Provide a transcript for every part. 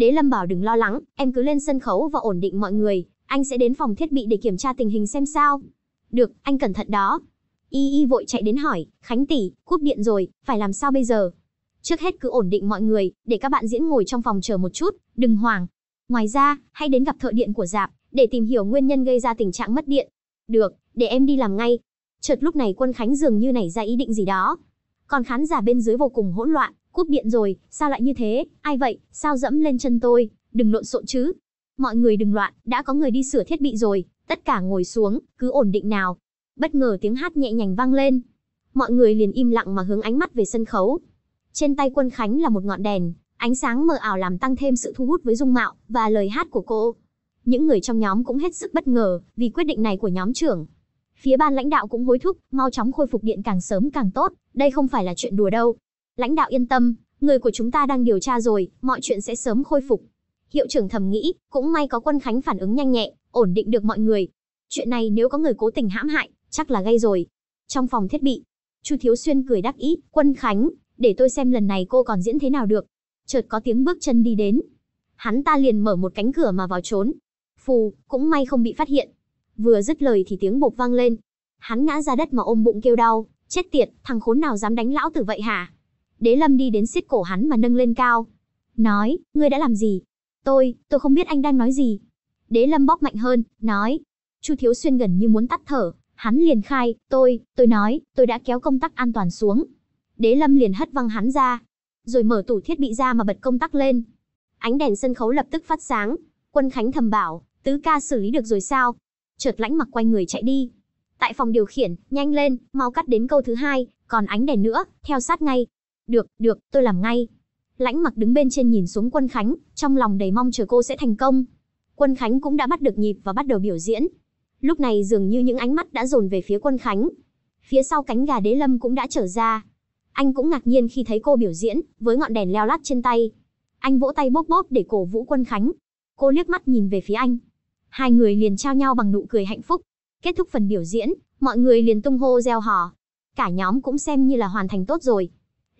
Đế Lâm bảo đừng lo lắng, em cứ lên sân khấu và ổn định mọi người, anh sẽ đến phòng thiết bị để kiểm tra tình hình xem sao. Được, anh cẩn thận đó. Y Y vội chạy đến hỏi, Khánh tỷ, cúp điện rồi, phải làm sao bây giờ? Trước hết cứ ổn định mọi người, để các bạn diễn ngồi trong phòng chờ một chút, đừng hoảng. Ngoài ra, hãy đến gặp thợ điện của dạp, để tìm hiểu nguyên nhân gây ra tình trạng mất điện. Được, để em đi làm ngay. Chợt lúc này quân Khánh dường như nảy ra ý định gì đó. Còn khán giả bên dưới vô cùng hỗn loạn, Cúp điện rồi, sao lại như thế, ai vậy, sao dẫm lên chân tôi, đừng lộn xộn chứ. Mọi người đừng loạn, đã có người đi sửa thiết bị rồi, tất cả ngồi xuống, cứ ổn định nào. Bất ngờ tiếng hát nhẹ nhàng vang lên. Mọi người liền im lặng mà hướng ánh mắt về sân khấu. Trên tay Quân Khánh là một ngọn đèn, ánh sáng mờ ảo làm tăng thêm sự thu hút với dung mạo và lời hát của cô. Những người trong nhóm cũng hết sức bất ngờ vì quyết định này của nhóm trưởng. Phía ban lãnh đạo cũng hối thúc, mau chóng khôi phục điện càng sớm càng tốt, đây không phải là chuyện đùa đâu. Lãnh đạo yên tâm, người của chúng ta đang điều tra rồi, mọi chuyện sẽ sớm khôi phục. Hiệu trưởng thầm nghĩ, cũng may có quân khánh phản ứng nhanh nhẹ, ổn định được mọi người. Chuyện này nếu có người cố tình hãm hại, chắc là gây rồi. Trong phòng thiết bị, Chu Thiếu Xuyên cười đắc ý, quân khánh, để tôi xem lần này cô còn diễn thế nào được. Chợt có tiếng bước chân đi đến. Hắn ta liền mở một cánh cửa mà vào trốn. Phù, cũng may không bị phát hiện. Vừa dứt lời thì tiếng bột vang lên. Hắn ngã ra đất mà ôm bụng kêu đau, chết tiệt, thằng khốn nào dám đánh lão tử vậy hả? Đế Lâm đi đến siết cổ hắn mà nâng lên cao. Nói, ngươi đã làm gì? Tôi, tôi không biết anh đang nói gì. Đế Lâm bóp mạnh hơn, nói. Chu Thiếu Xuyên gần như muốn tắt thở, hắn liền khai, tôi, tôi nói, tôi đã kéo công tắc an toàn xuống. Đế Lâm liền hất văng hắn ra, rồi mở tủ thiết bị ra mà bật công tắc lên. Ánh đèn sân khấu lập tức phát sáng, Quân Khánh thầm bảo, tứ ca xử lý được rồi sao? Chợt lãnh mặc quay người chạy đi. Tại phòng điều khiển, nhanh lên, mau cắt đến câu thứ hai, còn ánh đèn nữa, theo sát ngay, được, được, tôi làm ngay. Lãnh mặc đứng bên trên nhìn xuống Quân Khánh, trong lòng đầy mong chờ cô sẽ thành công. Quân Khánh cũng đã bắt được nhịp và bắt đầu biểu diễn. Lúc này dường như những ánh mắt đã dồn về phía Quân Khánh. Phía sau cánh gà đế lâm cũng đã trở ra. Anh cũng ngạc nhiên khi thấy cô biểu diễn, với ngọn đèn leo lát trên tay. Anh vỗ tay bóp bóp để cổ vũ Quân Khánh. Cô liếc mắt nhìn về phía anh. Hai người liền trao nhau bằng nụ cười hạnh phúc. Kết thúc phần biểu diễn, mọi người liền tung hô reo hò. Cả nhóm cũng xem như là hoàn thành tốt rồi.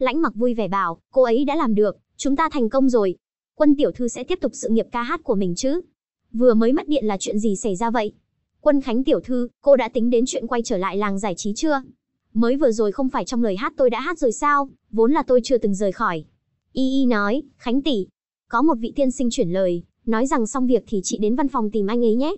Lãnh mặc vui vẻ bảo, cô ấy đã làm được, chúng ta thành công rồi. Quân tiểu thư sẽ tiếp tục sự nghiệp ca hát của mình chứ? Vừa mới mất điện là chuyện gì xảy ra vậy? Quân Khánh tiểu thư, cô đã tính đến chuyện quay trở lại làng giải trí chưa? Mới vừa rồi không phải trong lời hát tôi đã hát rồi sao, vốn là tôi chưa từng rời khỏi. Y Y nói, Khánh tỷ, có một vị tiên sinh chuyển lời, nói rằng xong việc thì chị đến văn phòng tìm anh ấy nhé.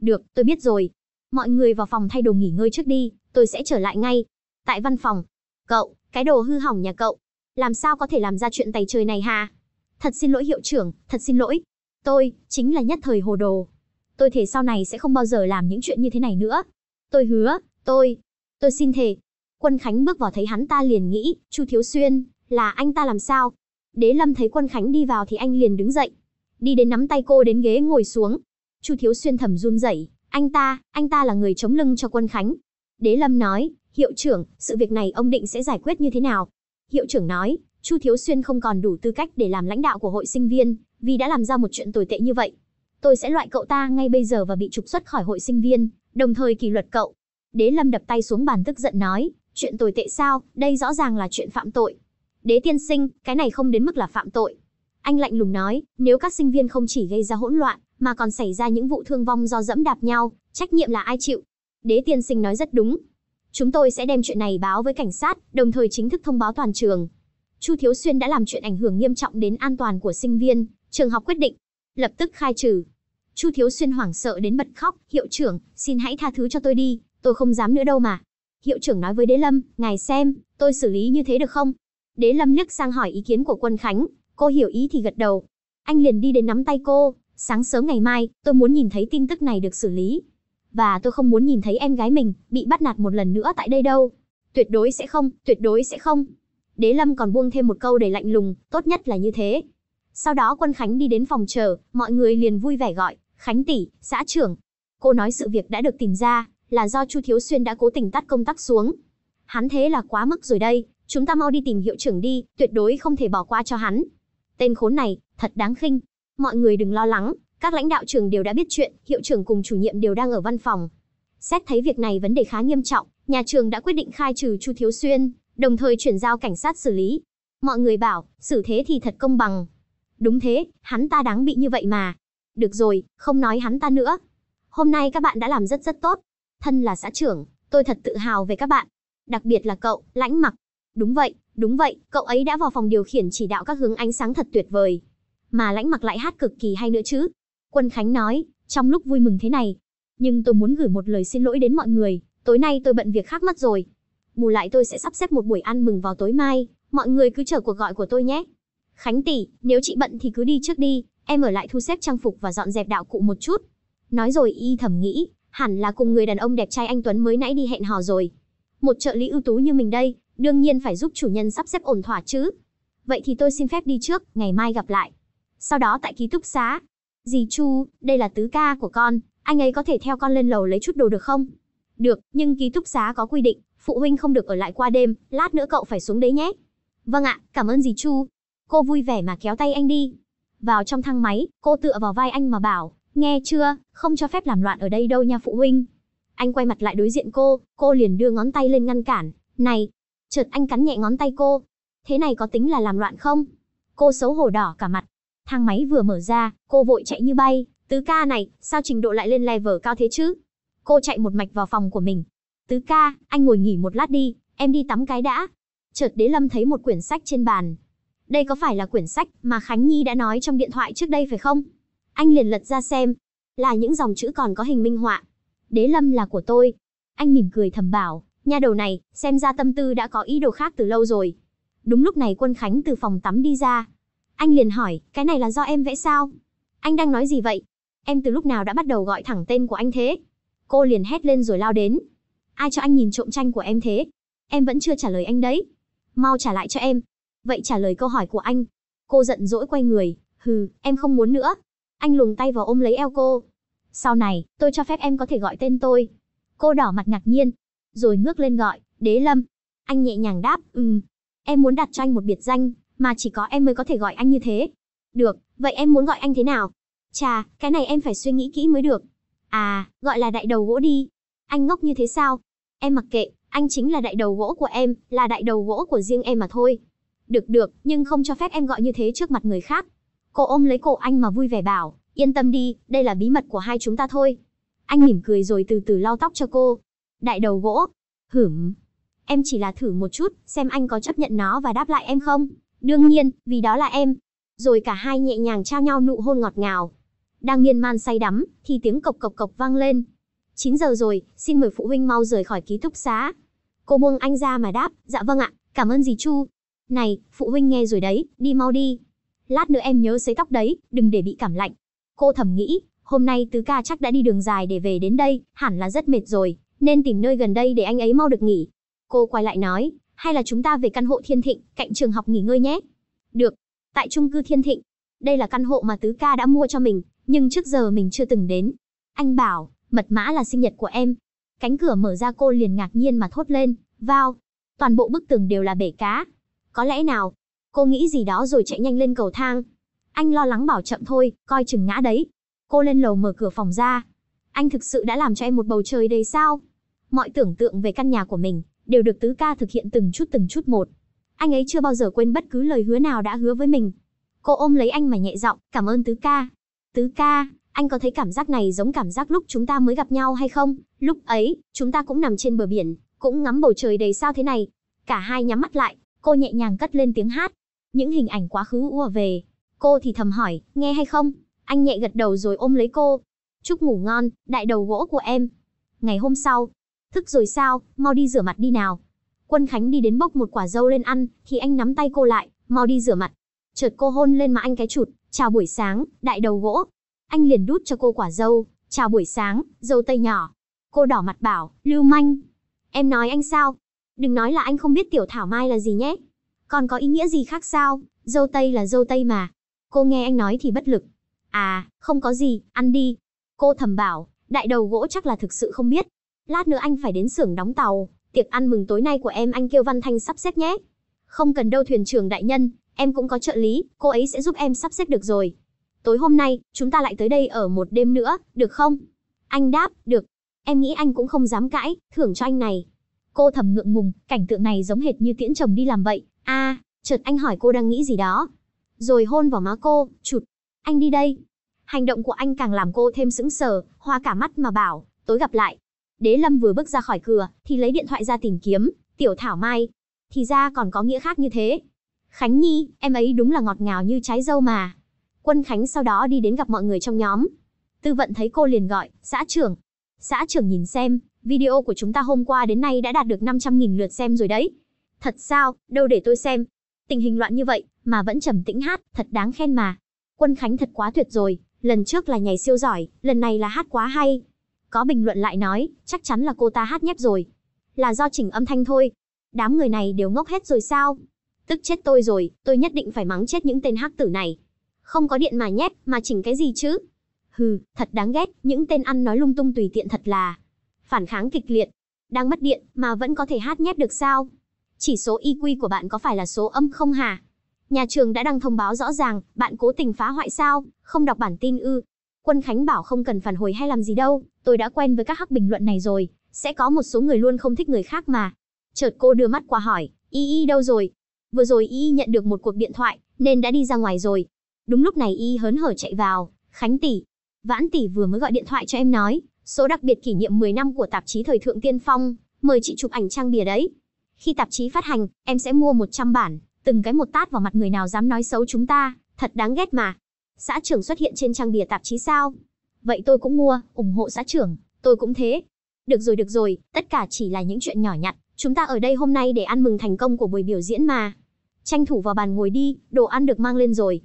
Được, tôi biết rồi. Mọi người vào phòng thay đồ nghỉ ngơi trước đi, tôi sẽ trở lại ngay. Tại văn phòng, cậu, cái đồ hư hỏng nhà cậu, làm sao có thể làm ra chuyện tày trời này hà? Thật xin lỗi hiệu trưởng, thật xin lỗi. Tôi, chính là nhất thời hồ đồ. Tôi thề sau này sẽ không bao giờ làm những chuyện như thế này nữa. Tôi hứa, tôi, tôi xin thề. Quân Khánh bước vào thấy hắn ta liền nghĩ, Chu Thiếu Xuyên, là anh ta làm sao? Đế Lâm thấy Quân Khánh đi vào thì anh liền đứng dậy. Đi đến nắm tay cô đến ghế ngồi xuống. Chu Thiếu Xuyên thầm run rẩy, anh ta, anh ta là người chống lưng cho Quân Khánh. Đế Lâm nói, Hiệu trưởng, sự việc này ông định sẽ giải quyết như thế nào? Hiệu trưởng nói, Chu Thiếu Xuyên không còn đủ tư cách để làm lãnh đạo của hội sinh viên, vì đã làm ra một chuyện tồi tệ như vậy. Tôi sẽ loại cậu ta ngay bây giờ và bị trục xuất khỏi hội sinh viên, đồng thời kỷ luật cậu. Đế Lâm đập tay xuống bàn tức giận nói, chuyện tồi tệ sao, đây rõ ràng là chuyện phạm tội. Đế tiên sinh, cái này không đến mức là phạm tội. Anh lạnh lùng nói, nếu các sinh viên không chỉ gây ra hỗn loạn, mà còn xảy ra những vụ thương vong do dẫm đạp nhau, trách nhiệm là ai chịu? Đế tiên sinh nói rất đúng, Chúng tôi sẽ đem chuyện này báo với cảnh sát, đồng thời chính thức thông báo toàn trường. Chu Thiếu Xuyên đã làm chuyện ảnh hưởng nghiêm trọng đến an toàn của sinh viên, trường học quyết định lập tức khai trừ. Chu Thiếu Xuyên hoảng sợ đến bật khóc, "Hiệu trưởng, xin hãy tha thứ cho tôi đi, tôi không dám nữa đâu mà." Hiệu trưởng nói với Đế Lâm, "Ngài xem, tôi xử lý như thế được không?" Đế Lâm liếc sang hỏi ý kiến của Quân Khánh, cô hiểu ý thì gật đầu. Anh liền đi đến nắm tay cô, "Sáng sớm ngày mai, tôi muốn nhìn thấy tin tức này được xử lý, và tôi không muốn nhìn thấy em gái mình bị bắt nạt một lần nữa tại đây đâu. Tuyệt đối sẽ không, tuyệt đối sẽ không. Đế Lâm còn buông thêm một câu đầy lạnh lùng, tốt nhất là như thế. Sau đó Quân Khánh đi đến phòng chờ, mọi người liền vui vẻ gọi, "Khánh tỷ, xã trưởng." Cô nói sự việc đã được tìm ra, là do Chu Thiếu Xuyên đã cố tình tắt công tắc xuống. Hắn thế là quá mức rồi đây, chúng ta mau đi tìm hiệu trưởng đi, tuyệt đối không thể bỏ qua cho hắn. Tên khốn này, thật đáng khinh. Mọi người đừng lo lắng, các lãnh đạo trường đều đã biết chuyện, hiệu trưởng cùng chủ nhiệm đều đang ở văn phòng. Xét thấy việc này vấn đề khá nghiêm trọng, nhà trường đã quyết định khai trừ Chu Thiếu Xuyên, đồng thời chuyển giao cảnh sát xử lý. Mọi người bảo, xử thế thì thật công bằng. Đúng thế, hắn ta đáng bị như vậy mà. Được rồi, không nói hắn ta nữa. Hôm nay các bạn đã làm rất rất tốt. Thân là xã trưởng, tôi thật tự hào về các bạn. Đặc biệt là cậu, lãnh mặc. Đúng vậy, đúng vậy, cậu ấy đã vào phòng điều khiển chỉ đạo các hướng ánh sáng thật tuyệt vời. Mà lãnh mặc lại hát cực kỳ hay nữa chứ. Quân Khánh nói, trong lúc vui mừng thế này. Nhưng tôi muốn gửi một lời xin lỗi đến mọi người, tối nay tôi bận việc khác mất rồi. Bù lại tôi sẽ sắp xếp một buổi ăn mừng vào tối mai, mọi người cứ chờ cuộc gọi của tôi nhé. Khánh tỷ, nếu chị bận thì cứ đi trước đi, em ở lại thu xếp trang phục và dọn dẹp đạo cụ một chút. Nói rồi y thầm nghĩ, hẳn là cùng người đàn ông đẹp trai anh Tuấn mới nãy đi hẹn hò rồi. Một trợ lý ưu tú như mình đây, đương nhiên phải giúp chủ nhân sắp xếp ổn thỏa chứ. Vậy thì tôi xin phép đi trước, ngày mai gặp lại. Sau đó tại ký túc xá, Dì Chu, đây là tứ ca của con, anh ấy có thể theo con lên lầu lấy chút đồ được không? Được, nhưng ký túc xá có quy định, phụ huynh không được ở lại qua đêm, lát nữa cậu phải xuống đấy nhé. Vâng ạ, cảm ơn dì Chu. Cô vui vẻ mà kéo tay anh đi. Vào trong thang máy, cô tựa vào vai anh mà bảo, nghe chưa, không cho phép làm loạn ở đây đâu nha phụ huynh. Anh quay mặt lại đối diện cô, cô liền đưa ngón tay lên ngăn cản, này. Chợt anh cắn nhẹ ngón tay cô. Thế này có tính là làm loạn không? Cô xấu hổ đỏ cả mặt, Thang máy vừa mở ra, cô vội chạy như bay, tứ ca này, sao trình độ lại lên level cao thế chứ? Cô chạy một mạch vào phòng của mình. Tứ ca, anh ngồi nghỉ một lát đi, em đi tắm cái đã. Chợt Đế Lâm thấy một quyển sách trên bàn. Đây có phải là quyển sách mà Khánh Nhi đã nói trong điện thoại trước đây phải không? Anh liền lật ra xem. Là những dòng chữ còn có hình minh họa. Đế Lâm là của tôi. Anh mỉm cười thầm bảo, nhà đầu này, xem ra tâm tư đã có ý đồ khác từ lâu rồi. Đúng lúc này Quân Khánh từ phòng tắm đi ra, anh liền hỏi, cái này là do em vẽ sao? Anh đang nói gì vậy? Em từ lúc nào đã bắt đầu gọi thẳng tên của anh thế? Cô liền hét lên rồi lao đến. Ai cho anh nhìn trộm tranh của em thế? Em vẫn chưa trả lời anh đấy. Mau trả lại cho em. Vậy trả lời câu hỏi của anh. Cô giận dỗi quay người, hừ, em không muốn nữa. Anh luồng tay vào ôm lấy eo cô. Sau này, tôi cho phép em có thể gọi tên tôi. Cô đỏ mặt ngạc nhiên, rồi ngước lên gọi, đế lâm. Anh nhẹ nhàng đáp, ừm, em muốn đặt cho anh một biệt danh mà chỉ có em mới có thể gọi anh như thế. Được, vậy em muốn gọi anh thế nào? Chà, cái này em phải suy nghĩ kỹ mới được. À, gọi là đại đầu gỗ đi. Anh ngốc như thế sao? Em mặc kệ, anh chính là đại đầu gỗ của em, là đại đầu gỗ của riêng em mà thôi. Được được, nhưng không cho phép em gọi như thế trước mặt người khác. Cô ôm lấy cổ anh mà vui vẻ bảo, yên tâm đi, đây là bí mật của hai chúng ta thôi. Anh mỉm cười rồi từ từ lau tóc cho cô. Đại đầu gỗ. Hửm. Em chỉ là thử một chút, xem anh có chấp nhận nó và đáp lại em không. Đương nhiên, vì đó là em. Rồi cả hai nhẹ nhàng trao nhau nụ hôn ngọt ngào. Đang miên man say đắm, thì tiếng cộc cộc cộc vang lên. 9 giờ rồi, xin mời phụ huynh mau rời khỏi ký túc xá. Cô buông anh ra mà đáp, dạ vâng ạ, cảm ơn dì Chu. Này, phụ huynh nghe rồi đấy, đi mau đi. Lát nữa em nhớ sấy tóc đấy, đừng để bị cảm lạnh. Cô thầm nghĩ, hôm nay tứ ca chắc đã đi đường dài để về đến đây, hẳn là rất mệt rồi, nên tìm nơi gần đây để anh ấy mau được nghỉ. Cô quay lại nói, hay là chúng ta về căn hộ Thiên Thịnh, cạnh trường học nghỉ ngơi nhé? Được, tại chung cư Thiên Thịnh. Đây là căn hộ mà Tứ Ca đã mua cho mình, nhưng trước giờ mình chưa từng đến. Anh bảo, mật mã là sinh nhật của em. Cánh cửa mở ra cô liền ngạc nhiên mà thốt lên, vào. Toàn bộ bức tường đều là bể cá. Có lẽ nào, cô nghĩ gì đó rồi chạy nhanh lên cầu thang. Anh lo lắng bảo chậm thôi, coi chừng ngã đấy. Cô lên lầu mở cửa phòng ra. Anh thực sự đã làm cho em một bầu trời đầy sao. Mọi tưởng tượng về căn nhà của mình đều được tứ ca thực hiện từng chút từng chút một. Anh ấy chưa bao giờ quên bất cứ lời hứa nào đã hứa với mình. Cô ôm lấy anh mà nhẹ giọng, cảm ơn tứ ca. Tứ ca, anh có thấy cảm giác này giống cảm giác lúc chúng ta mới gặp nhau hay không? Lúc ấy, chúng ta cũng nằm trên bờ biển, cũng ngắm bầu trời đầy sao thế này. Cả hai nhắm mắt lại, cô nhẹ nhàng cất lên tiếng hát. Những hình ảnh quá khứ ùa về. Cô thì thầm hỏi, nghe hay không? Anh nhẹ gật đầu rồi ôm lấy cô. Chúc ngủ ngon, đại đầu gỗ của em. Ngày hôm sau, Thức rồi sao, mau đi rửa mặt đi nào. Quân Khánh đi đến bốc một quả dâu lên ăn, thì anh nắm tay cô lại, mau đi rửa mặt. Chợt cô hôn lên mà anh cái chụt, chào buổi sáng, đại đầu gỗ. Anh liền đút cho cô quả dâu, chào buổi sáng, dâu tây nhỏ. Cô đỏ mặt bảo, lưu manh. Em nói anh sao? Đừng nói là anh không biết tiểu thảo mai là gì nhé. Còn có ý nghĩa gì khác sao? Dâu tây là dâu tây mà. Cô nghe anh nói thì bất lực. À, không có gì, ăn đi. Cô thầm bảo, đại đầu gỗ chắc là thực sự không biết, lát nữa anh phải đến xưởng đóng tàu, tiệc ăn mừng tối nay của em anh kêu Văn Thanh sắp xếp nhé. Không cần đâu thuyền trưởng đại nhân, em cũng có trợ lý, cô ấy sẽ giúp em sắp xếp được rồi. Tối hôm nay, chúng ta lại tới đây ở một đêm nữa, được không? Anh đáp, được. Em nghĩ anh cũng không dám cãi, thưởng cho anh này. Cô thầm ngượng ngùng, cảnh tượng này giống hệt như tiễn chồng đi làm vậy. a à, chợt anh hỏi cô đang nghĩ gì đó. Rồi hôn vào má cô, chụt. Anh đi đây. Hành động của anh càng làm cô thêm sững sờ, hoa cả mắt mà bảo, tối gặp lại. Đế Lâm vừa bước ra khỏi cửa, thì lấy điện thoại ra tìm kiếm, Tiểu Thảo Mai. Thì ra còn có nghĩa khác như thế. Khánh Nhi, em ấy đúng là ngọt ngào như trái dâu mà. Quân Khánh sau đó đi đến gặp mọi người trong nhóm. Tư vận thấy cô liền gọi, xã trưởng. Xã trưởng nhìn xem, video của chúng ta hôm qua đến nay đã đạt được 500.000 lượt xem rồi đấy. Thật sao, đâu để tôi xem. Tình hình loạn như vậy, mà vẫn trầm tĩnh hát, thật đáng khen mà. Quân Khánh thật quá tuyệt rồi, lần trước là nhảy siêu giỏi, lần này là hát quá hay. Có bình luận lại nói, chắc chắn là cô ta hát nhép rồi. Là do chỉnh âm thanh thôi. Đám người này đều ngốc hết rồi sao? Tức chết tôi rồi, tôi nhất định phải mắng chết những tên hắc tử này. Không có điện mà nhép, mà chỉnh cái gì chứ? Hừ, thật đáng ghét, những tên ăn nói lung tung tùy tiện thật là. Phản kháng kịch liệt. Đang mất điện, mà vẫn có thể hát nhép được sao? Chỉ số IQ e của bạn có phải là số âm không hả? Nhà trường đã đăng thông báo rõ ràng, bạn cố tình phá hoại sao? Không đọc bản tin ư? Quân Khánh bảo không cần phản hồi hay làm gì đâu. Tôi đã quen với các hắc bình luận này rồi, sẽ có một số người luôn không thích người khác mà. Chợt cô đưa mắt qua hỏi, Y Y đâu rồi? Vừa rồi Y nhận được một cuộc điện thoại, nên đã đi ra ngoài rồi. Đúng lúc này Y hớn hở chạy vào, Khánh tỷ. Vãn tỷ vừa mới gọi điện thoại cho em nói, số đặc biệt kỷ niệm 10 năm của tạp chí Thời Thượng Tiên Phong, mời chị chụp ảnh trang bìa đấy. Khi tạp chí phát hành, em sẽ mua 100 bản, từng cái một tát vào mặt người nào dám nói xấu chúng ta, thật đáng ghét mà. Xã trưởng xuất hiện trên trang bìa tạp chí sao? Vậy tôi cũng mua, ủng hộ xã trưởng, tôi cũng thế. Được rồi được rồi, tất cả chỉ là những chuyện nhỏ nhặt, chúng ta ở đây hôm nay để ăn mừng thành công của buổi biểu diễn mà. Tranh thủ vào bàn ngồi đi, đồ ăn được mang lên rồi.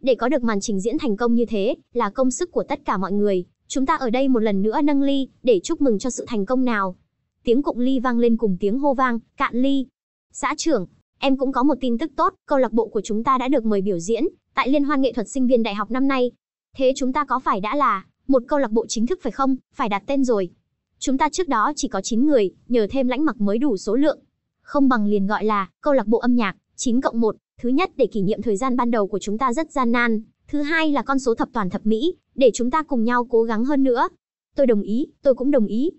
Để có được màn trình diễn thành công như thế, là công sức của tất cả mọi người, chúng ta ở đây một lần nữa nâng ly, để chúc mừng cho sự thành công nào. Tiếng cụng ly vang lên cùng tiếng hô vang, cạn ly. Xã trưởng, em cũng có một tin tức tốt, câu lạc bộ của chúng ta đã được mời biểu diễn tại Liên hoan nghệ thuật sinh viên đại học năm nay. Thế chúng ta có phải đã là một câu lạc bộ chính thức phải không? Phải đặt tên rồi. Chúng ta trước đó chỉ có 9 người, nhờ thêm lãnh mặc mới đủ số lượng. Không bằng liền gọi là câu lạc bộ âm nhạc 9 cộng 1. Thứ nhất để kỷ niệm thời gian ban đầu của chúng ta rất gian nan. Thứ hai là con số thập toàn thập mỹ, để chúng ta cùng nhau cố gắng hơn nữa. Tôi đồng ý, tôi cũng đồng ý.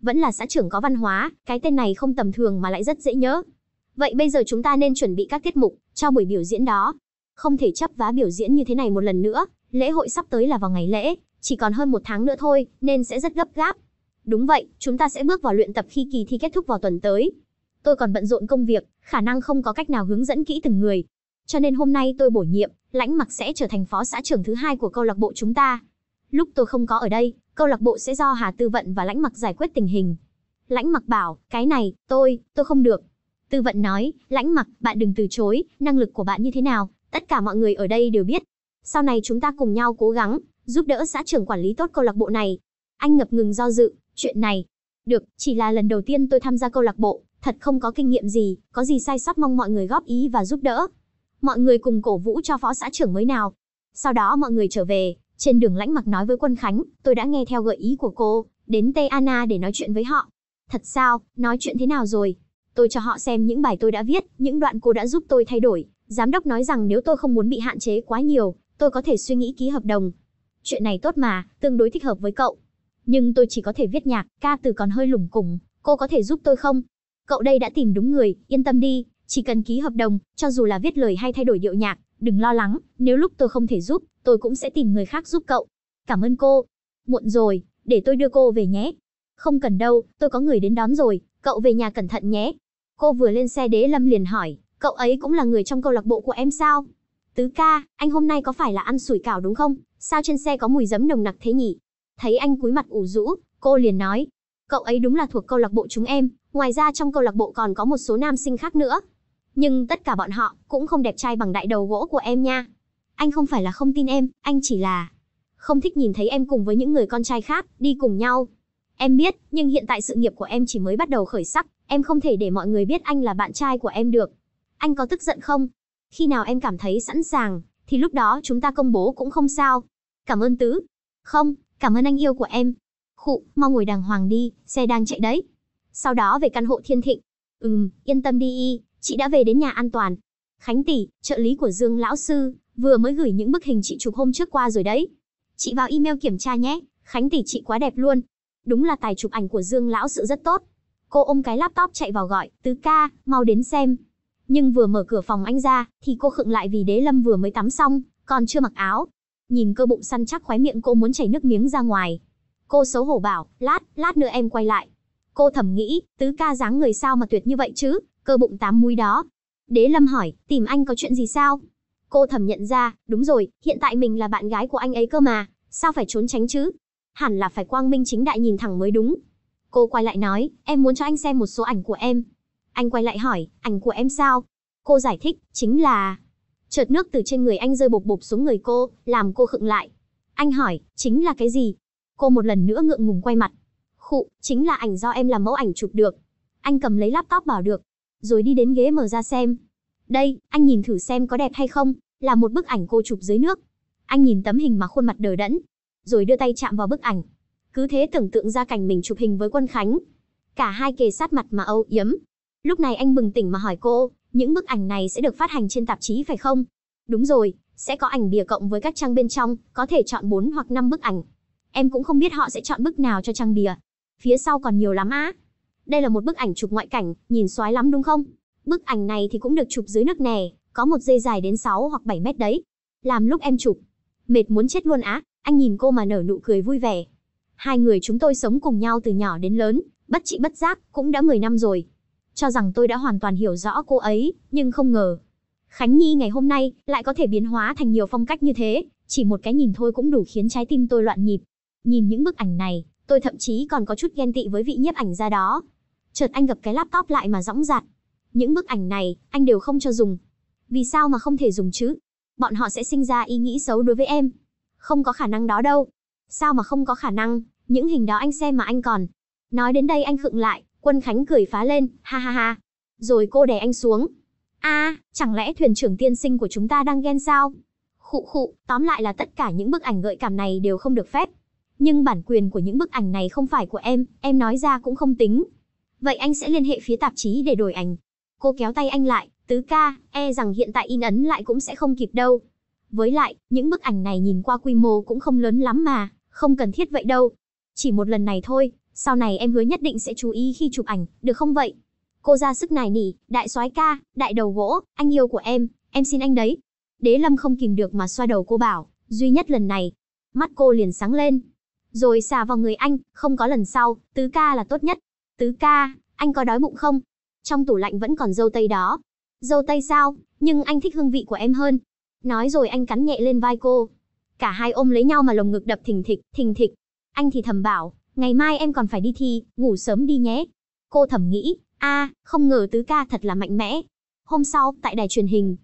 Vẫn là xã trưởng có văn hóa, cái tên này không tầm thường mà lại rất dễ nhớ. Vậy bây giờ chúng ta nên chuẩn bị các tiết mục cho buổi biểu diễn đó. Không thể chấp vá biểu diễn như thế này một lần nữa, lễ hội sắp tới là vào ngày lễ, chỉ còn hơn một tháng nữa thôi, nên sẽ rất gấp gáp. Đúng vậy, chúng ta sẽ bước vào luyện tập khi kỳ thi kết thúc vào tuần tới. Tôi còn bận rộn công việc, khả năng không có cách nào hướng dẫn kỹ từng người. Cho nên hôm nay tôi bổ nhiệm, Lãnh Mặc sẽ trở thành phó xã trưởng thứ hai của câu lạc bộ chúng ta. Lúc tôi không có ở đây, câu lạc bộ sẽ do Hà Tư Vận và Lãnh Mặc giải quyết tình hình. Lãnh Mặc bảo, cái này, tôi, tôi không được. Tư Vận nói, Lãnh Mặc, bạn đừng từ chối, năng lực của bạn như thế nào, tất cả mọi người ở đây đều biết. Sau này chúng ta cùng nhau cố gắng, giúp đỡ xã trưởng quản lý tốt câu lạc bộ này. Anh ngập ngừng do dự, chuyện này, được, chỉ là lần đầu tiên tôi tham gia câu lạc bộ, thật không có kinh nghiệm gì, có gì sai sót mong mọi người góp ý và giúp đỡ. Mọi người cùng cổ vũ cho phó xã trưởng mới nào. Sau đó mọi người trở về, trên đường lãnh mặc nói với Quân Khánh, tôi đã nghe theo gợi ý của cô, đến Tây Anna để nói chuyện với họ. Thật sao, nói chuyện thế nào rồi? Tôi cho họ xem những bài tôi đã viết, những đoạn cô đã giúp tôi thay đổi. Giám đốc nói rằng nếu tôi không muốn bị hạn chế quá nhiều, tôi có thể suy nghĩ ký hợp đồng, chuyện này tốt mà, tương đối thích hợp với cậu. Nhưng tôi chỉ có thể viết nhạc, ca từ còn hơi lủng củng, cô có thể giúp tôi không? Cậu đây đã tìm đúng người, yên tâm đi, chỉ cần ký hợp đồng, cho dù là viết lời hay thay đổi điệu nhạc, đừng lo lắng, nếu lúc tôi không thể giúp, tôi cũng sẽ tìm người khác giúp cậu. Cảm ơn cô. Muộn rồi, để tôi đưa cô về nhé. Không cần đâu, tôi có người đến đón rồi, cậu về nhà cẩn thận nhé. Cô vừa lên xe đế lâm liền hỏi, cậu ấy cũng là người trong câu lạc bộ của em sao? Tứ ca, anh hôm nay có phải là ăn sủi cảo đúng không? Sao trên xe có mùi giấm nồng nặc thế nhỉ? Thấy anh cúi mặt ủ rũ, cô liền nói. Cậu ấy đúng là thuộc câu lạc bộ chúng em, ngoài ra trong câu lạc bộ còn có một số nam sinh khác nữa. Nhưng tất cả bọn họ cũng không đẹp trai bằng đại đầu gỗ của em nha. Anh không phải là không tin em, anh chỉ là không thích nhìn thấy em cùng với những người con trai khác, đi cùng nhau. Em biết, nhưng hiện tại sự nghiệp của em chỉ mới bắt đầu khởi sắc, em không thể để mọi người biết anh là bạn trai của em được. Anh có tức giận không? Khi nào em cảm thấy sẵn sàng, thì lúc đó chúng ta công bố cũng không sao. Cảm ơn tứ. Không, cảm ơn anh yêu của em. Khụ, mau ngồi đàng hoàng đi, xe đang chạy đấy. Sau đó về căn hộ thiên thịnh. Ừm, yên tâm đi y, chị đã về đến nhà an toàn. Khánh tỷ, trợ lý của Dương Lão Sư, vừa mới gửi những bức hình chị chụp hôm trước qua rồi đấy. Chị vào email kiểm tra nhé, Khánh tỷ chị quá đẹp luôn. Đúng là tài chụp ảnh của Dương Lão sự rất tốt. Cô ôm cái laptop chạy vào gọi, tứ ca, mau đến xem, nhưng vừa mở cửa phòng anh ra, thì cô khựng lại vì Đế Lâm vừa mới tắm xong, còn chưa mặc áo. Nhìn cơ bụng săn chắc khóe miệng cô muốn chảy nước miếng ra ngoài. Cô xấu hổ bảo, lát, lát nữa em quay lại. Cô thầm nghĩ, tứ ca dáng người sao mà tuyệt như vậy chứ, cơ bụng tám múi đó. Đế Lâm hỏi, tìm anh có chuyện gì sao? Cô thầm nhận ra, đúng rồi, hiện tại mình là bạn gái của anh ấy cơ mà, sao phải trốn tránh chứ? Hẳn là phải quang minh chính đại nhìn thẳng mới đúng. Cô quay lại nói, em muốn cho anh xem một số ảnh của em, anh quay lại hỏi, ảnh của em sao? Cô giải thích, chính là... Chợt nước từ trên người anh rơi bột bột xuống người cô, làm cô khựng lại. Anh hỏi, chính là cái gì? Cô một lần nữa ngượng ngùng quay mặt. Khụ, chính là ảnh do em làm mẫu ảnh chụp được. Anh cầm lấy laptop bảo được. Rồi đi đến ghế mở ra xem. Đây, anh nhìn thử xem có đẹp hay không. Là một bức ảnh cô chụp dưới nước. Anh nhìn tấm hình mà khuôn mặt đờ đẫn. Rồi đưa tay chạm vào bức ảnh. Cứ thế tưởng tượng ra cảnh mình chụp hình với Quân Khánh. Cả hai kề sát mặt mà âu yếm, Lúc này anh bừng tỉnh mà hỏi cô, những bức ảnh này sẽ được phát hành trên tạp chí phải không? Đúng rồi, sẽ có ảnh bìa cộng với các trang bên trong, có thể chọn 4 hoặc 5 bức ảnh. Em cũng không biết họ sẽ chọn bức nào cho trang bìa. Phía sau còn nhiều lắm á. Đây là một bức ảnh chụp ngoại cảnh, nhìn xoái lắm đúng không? Bức ảnh này thì cũng được chụp dưới nước nè, có một dây dài đến 6 hoặc 7 mét đấy. Làm lúc em chụp, mệt muốn chết luôn á, anh nhìn cô mà nở nụ cười vui vẻ. Hai người chúng tôi sống cùng nhau từ nhỏ đến lớn, bất trị bất giác, cũng đã 10 năm rồi cho rằng tôi đã hoàn toàn hiểu rõ cô ấy, nhưng không ngờ. Khánh Nhi ngày hôm nay lại có thể biến hóa thành nhiều phong cách như thế, chỉ một cái nhìn thôi cũng đủ khiến trái tim tôi loạn nhịp. Nhìn những bức ảnh này, tôi thậm chí còn có chút ghen tị với vị nhiếp ảnh ra đó. Chợt anh gập cái laptop lại mà dõng dạc. Những bức ảnh này, anh đều không cho dùng. Vì sao mà không thể dùng chứ? Bọn họ sẽ sinh ra ý nghĩ xấu đối với em. Không có khả năng đó đâu. Sao mà không có khả năng, những hình đó anh xem mà anh còn. Nói đến đây anh khựng lại, Quân Khánh cười phá lên, ha ha ha. Rồi cô đè anh xuống. a à, chẳng lẽ thuyền trưởng tiên sinh của chúng ta đang ghen sao? Khụ khụ, tóm lại là tất cả những bức ảnh gợi cảm này đều không được phép. Nhưng bản quyền của những bức ảnh này không phải của em, em nói ra cũng không tính. Vậy anh sẽ liên hệ phía tạp chí để đổi ảnh. Cô kéo tay anh lại, tứ ca, e rằng hiện tại in ấn lại cũng sẽ không kịp đâu. Với lại, những bức ảnh này nhìn qua quy mô cũng không lớn lắm mà, không cần thiết vậy đâu. Chỉ một lần này thôi, sau này em hứa nhất định sẽ chú ý khi chụp ảnh, được không vậy? Cô ra sức nài nỉ, đại soái ca, đại đầu gỗ, anh yêu của em, em xin anh đấy. Đế Lâm không kìm được mà xoa đầu cô bảo, duy nhất lần này. Mắt cô liền sáng lên. Rồi xà vào người anh, không có lần sau, tứ ca là tốt nhất. Tứ ca, anh có đói bụng không? Trong tủ lạnh vẫn còn dâu tây đó. Dâu tây sao, nhưng anh thích hương vị của em hơn. Nói rồi anh cắn nhẹ lên vai cô. Cả hai ôm lấy nhau mà lồng ngực đập thình thịch, thình thịch. Anh thì thầm bảo, ngày mai em còn phải đi thi, ngủ sớm đi nhé. Cô thầm nghĩ, a, không ngờ tứ ca thật là mạnh mẽ. Hôm sau, tại đài truyền hình,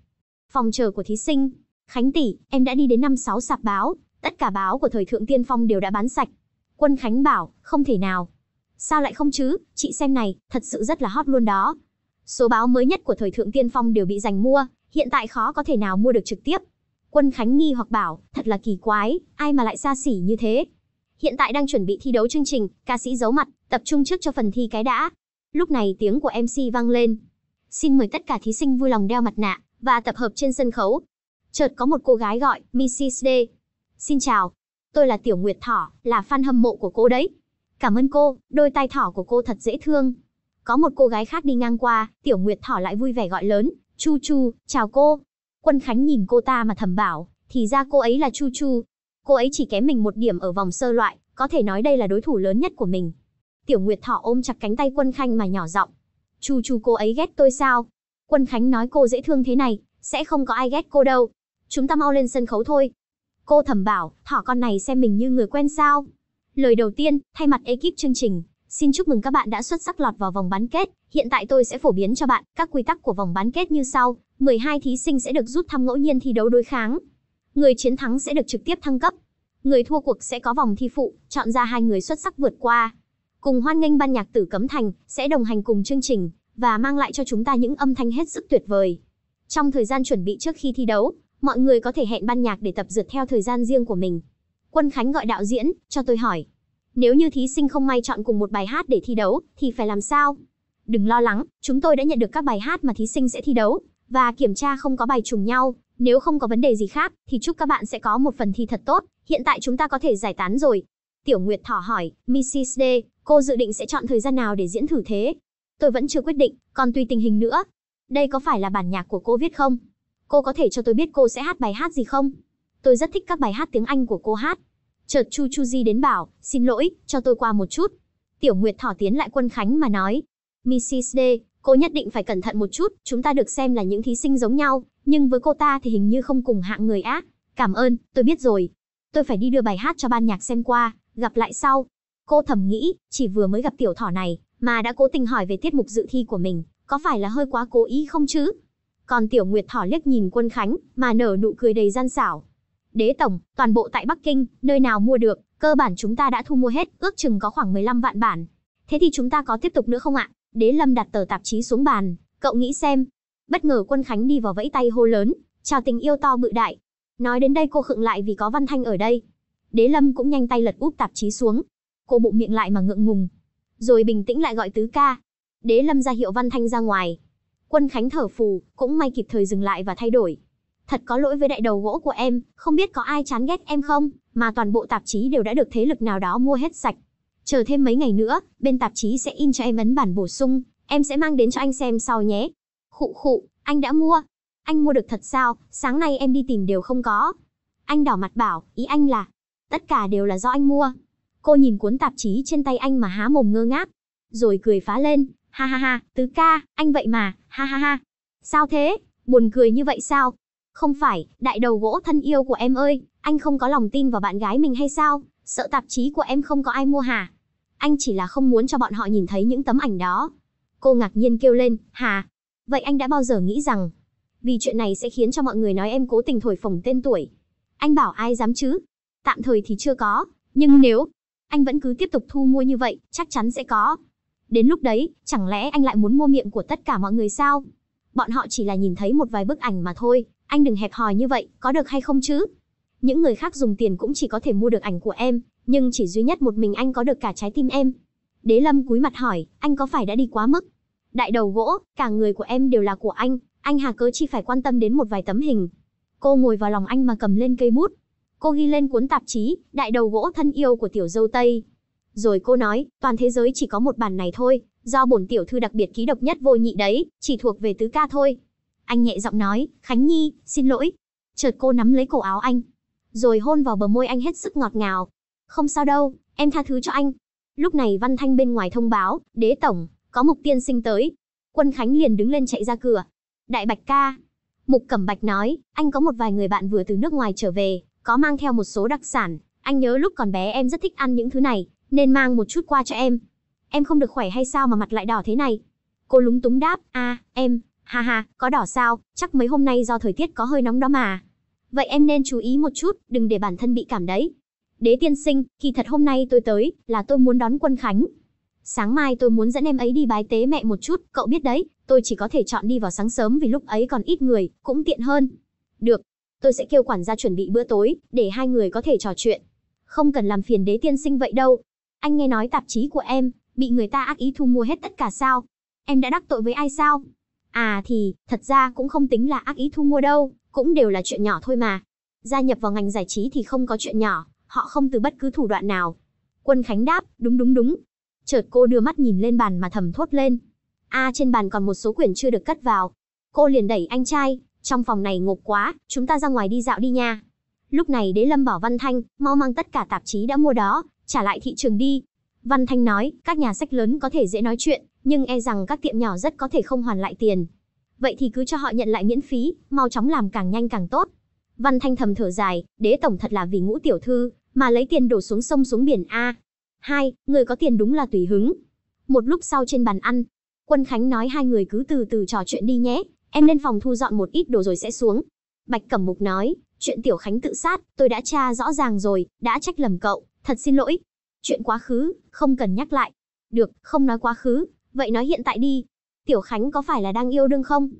phòng chờ của thí sinh, Khánh tỷ, em đã đi đến năm sáu sạp báo, tất cả báo của thời thượng tiên phong đều đã bán sạch. Quân Khánh bảo, không thể nào. Sao lại không chứ, chị xem này, thật sự rất là hot luôn đó. Số báo mới nhất của thời thượng tiên phong đều bị giành mua, hiện tại khó có thể nào mua được trực tiếp. Quân Khánh nghi hoặc bảo, thật là kỳ quái, ai mà lại xa xỉ như thế hiện tại đang chuẩn bị thi đấu chương trình, ca sĩ giấu mặt, tập trung trước cho phần thi cái đã. Lúc này tiếng của MC vang lên. Xin mời tất cả thí sinh vui lòng đeo mặt nạ và tập hợp trên sân khấu. Chợt có một cô gái gọi, Mrs. D. Xin chào, tôi là Tiểu Nguyệt Thỏ, là fan hâm mộ của cô đấy. Cảm ơn cô, đôi tai thỏ của cô thật dễ thương. Có một cô gái khác đi ngang qua, Tiểu Nguyệt Thỏ lại vui vẻ gọi lớn, Chu Chu, chào cô. Quân Khánh nhìn cô ta mà thầm bảo, thì ra cô ấy là Chu Chu, Cô ấy chỉ kém mình một điểm ở vòng sơ loại, có thể nói đây là đối thủ lớn nhất của mình. Tiểu Nguyệt Thọ ôm chặt cánh tay Quân Khanh mà nhỏ giọng. Chu chu cô ấy ghét tôi sao? Quân Khánh nói cô dễ thương thế này, sẽ không có ai ghét cô đâu. Chúng ta mau lên sân khấu thôi. Cô thầm bảo, thỏ con này xem mình như người quen sao. Lời đầu tiên, thay mặt ekip chương trình, xin chúc mừng các bạn đã xuất sắc lọt vào vòng bán kết. Hiện tại tôi sẽ phổ biến cho bạn các quy tắc của vòng bán kết như sau. 12 thí sinh sẽ được rút thăm ngẫu nhiên thi đấu đối kháng. Người chiến thắng sẽ được trực tiếp thăng cấp. Người thua cuộc sẽ có vòng thi phụ, chọn ra hai người xuất sắc vượt qua. Cùng hoan nghênh ban nhạc tử Cấm Thành sẽ đồng hành cùng chương trình và mang lại cho chúng ta những âm thanh hết sức tuyệt vời. Trong thời gian chuẩn bị trước khi thi đấu, mọi người có thể hẹn ban nhạc để tập dượt theo thời gian riêng của mình. Quân Khánh gọi đạo diễn, cho tôi hỏi. Nếu như thí sinh không may chọn cùng một bài hát để thi đấu, thì phải làm sao? Đừng lo lắng, chúng tôi đã nhận được các bài hát mà thí sinh sẽ thi đấu, và kiểm tra không có bài trùng nhau, nếu không có vấn đề gì khác, thì chúc các bạn sẽ có một phần thi thật tốt. Hiện tại chúng ta có thể giải tán rồi. Tiểu Nguyệt thỏ hỏi, Mrs. D, cô dự định sẽ chọn thời gian nào để diễn thử thế? Tôi vẫn chưa quyết định, còn tùy tình hình nữa. Đây có phải là bản nhạc của cô viết không? Cô có thể cho tôi biết cô sẽ hát bài hát gì không? Tôi rất thích các bài hát tiếng Anh của cô hát. Chợt Chu Chu Di đến bảo, xin lỗi, cho tôi qua một chút. Tiểu Nguyệt thỏ tiến lại quân khánh mà nói, Mrs. D, cô nhất định phải cẩn thận một chút, chúng ta được xem là những thí sinh giống nhau, nhưng với cô ta thì hình như không cùng hạng người ác. Cảm ơn, tôi biết rồi. Tôi phải đi đưa bài hát cho ban nhạc xem qua, gặp lại sau. Cô thầm nghĩ, chỉ vừa mới gặp tiểu thỏ này, mà đã cố tình hỏi về tiết mục dự thi của mình, có phải là hơi quá cố ý không chứ? Còn tiểu nguyệt thỏ liếc nhìn quân khánh, mà nở nụ cười đầy gian xảo. Đế tổng, toàn bộ tại Bắc Kinh, nơi nào mua được, cơ bản chúng ta đã thu mua hết, ước chừng có khoảng 15 vạn bản. Thế thì chúng ta có tiếp tục nữa không ạ? Đế Lâm đặt tờ tạp chí xuống bàn, cậu nghĩ xem, Bất ngờ Quân Khánh đi vào vẫy tay hô lớn, chào tình yêu to bự đại. Nói đến đây cô khựng lại vì có Văn Thanh ở đây. Đế Lâm cũng nhanh tay lật úp tạp chí xuống. Cô bụng miệng lại mà ngượng ngùng. Rồi bình tĩnh lại gọi tứ ca. Đế Lâm ra hiệu Văn Thanh ra ngoài. Quân Khánh thở phù, cũng may kịp thời dừng lại và thay đổi. Thật có lỗi với đại đầu gỗ của em, không biết có ai chán ghét em không, mà toàn bộ tạp chí đều đã được thế lực nào đó mua hết sạch. Chờ thêm mấy ngày nữa, bên tạp chí sẽ in cho em ấn bản bổ sung, em sẽ mang đến cho anh xem sau nhé. Khụ khụ, anh đã mua. Anh mua được thật sao, sáng nay em đi tìm đều không có. Anh đỏ mặt bảo, ý anh là, tất cả đều là do anh mua. Cô nhìn cuốn tạp chí trên tay anh mà há mồm ngơ ngác, rồi cười phá lên, ha ha ha, tứ ca, anh vậy mà, ha ha ha. Sao thế, buồn cười như vậy sao? Không phải, đại đầu gỗ thân yêu của em ơi, anh không có lòng tin vào bạn gái mình hay sao? Sợ tạp chí của em không có ai mua hả? Anh chỉ là không muốn cho bọn họ nhìn thấy những tấm ảnh đó. Cô ngạc nhiên kêu lên, hà, Vậy anh đã bao giờ nghĩ rằng, vì chuyện này sẽ khiến cho mọi người nói em cố tình thổi phồng tên tuổi. Anh bảo ai dám chứ? Tạm thời thì chưa có, nhưng ừ. nếu anh vẫn cứ tiếp tục thu mua như vậy, chắc chắn sẽ có. Đến lúc đấy, chẳng lẽ anh lại muốn mua miệng của tất cả mọi người sao? Bọn họ chỉ là nhìn thấy một vài bức ảnh mà thôi, anh đừng hẹp hòi như vậy, có được hay không chứ? Những người khác dùng tiền cũng chỉ có thể mua được ảnh của em, nhưng chỉ duy nhất một mình anh có được cả trái tim em. Đế Lâm cúi mặt hỏi, anh có phải đã đi quá mức? Đại đầu gỗ, cả người của em đều là của anh, anh hà cớ chi phải quan tâm đến một vài tấm hình. Cô ngồi vào lòng anh mà cầm lên cây bút. Cô ghi lên cuốn tạp chí, đại đầu gỗ thân yêu của tiểu dâu Tây. Rồi cô nói, toàn thế giới chỉ có một bản này thôi, do bổn tiểu thư đặc biệt ký độc nhất vô nhị đấy, chỉ thuộc về tứ ca thôi. Anh nhẹ giọng nói, Khánh Nhi, xin lỗi. Chợt cô nắm lấy cổ áo anh, rồi hôn vào bờ môi anh hết sức ngọt ngào. Không sao đâu, em tha thứ cho anh. Lúc này Văn Thanh bên ngoài thông báo, đế tổng, có Mục Tiên Sinh tới. Quân Khánh liền đứng lên chạy ra cửa. Đại Bạch ca. Mục Cẩm Bạch nói, anh có một vài người bạn vừa từ nước ngoài trở về, có mang theo một số đặc sản. Anh nhớ lúc còn bé em rất thích ăn những thứ này, nên mang một chút qua cho em. Em không được khỏe hay sao mà mặt lại đỏ thế này? Cô lúng túng đáp, a, à, em, ha ha, có đỏ sao, chắc mấy hôm nay do thời tiết có hơi nóng đó mà. Vậy em nên chú ý một chút, đừng để bản thân bị cảm đấy. Đế tiên sinh, kỳ thật hôm nay tôi tới, là tôi muốn đón quân Khánh. Sáng mai tôi muốn dẫn em ấy đi bái tế mẹ một chút, cậu biết đấy, tôi chỉ có thể chọn đi vào sáng sớm vì lúc ấy còn ít người, cũng tiện hơn. Được, tôi sẽ kêu quản gia chuẩn bị bữa tối, để hai người có thể trò chuyện. Không cần làm phiền đế tiên sinh vậy đâu. Anh nghe nói tạp chí của em, bị người ta ác ý thu mua hết tất cả sao? Em đã đắc tội với ai sao? À thì, thật ra cũng không tính là ác ý thu mua đâu, cũng đều là chuyện nhỏ thôi mà. Gia nhập vào ngành giải trí thì không có chuyện nhỏ, họ không từ bất cứ thủ đoạn nào. Quân Khánh đáp, đúng đúng đúng, Chợt cô đưa mắt nhìn lên bàn mà thầm thốt lên. A à, trên bàn còn một số quyển chưa được cất vào. Cô liền đẩy anh trai, trong phòng này ngục quá, chúng ta ra ngoài đi dạo đi nha. Lúc này Đế Lâm bảo Văn Thanh, mau mang tất cả tạp chí đã mua đó, trả lại thị trường đi. Văn Thanh nói, các nhà sách lớn có thể dễ nói chuyện, nhưng e rằng các tiệm nhỏ rất có thể không hoàn lại tiền. Vậy thì cứ cho họ nhận lại miễn phí, mau chóng làm càng nhanh càng tốt. Văn Thanh thầm thở dài, đế tổng thật là vì ngũ tiểu thư, mà lấy tiền đổ xuống sông xuống biển A, Hai, người có tiền đúng là tùy hứng. Một lúc sau trên bàn ăn, Quân Khánh nói hai người cứ từ từ trò chuyện đi nhé, em lên phòng thu dọn một ít đồ rồi sẽ xuống. Bạch Cẩm Mục nói, chuyện Tiểu Khánh tự sát, tôi đã tra rõ ràng rồi, đã trách lầm cậu, thật xin lỗi. Chuyện quá khứ, không cần nhắc lại. Được, không nói quá khứ, vậy nói hiện tại đi. Tiểu Khánh có phải là đang yêu đương không?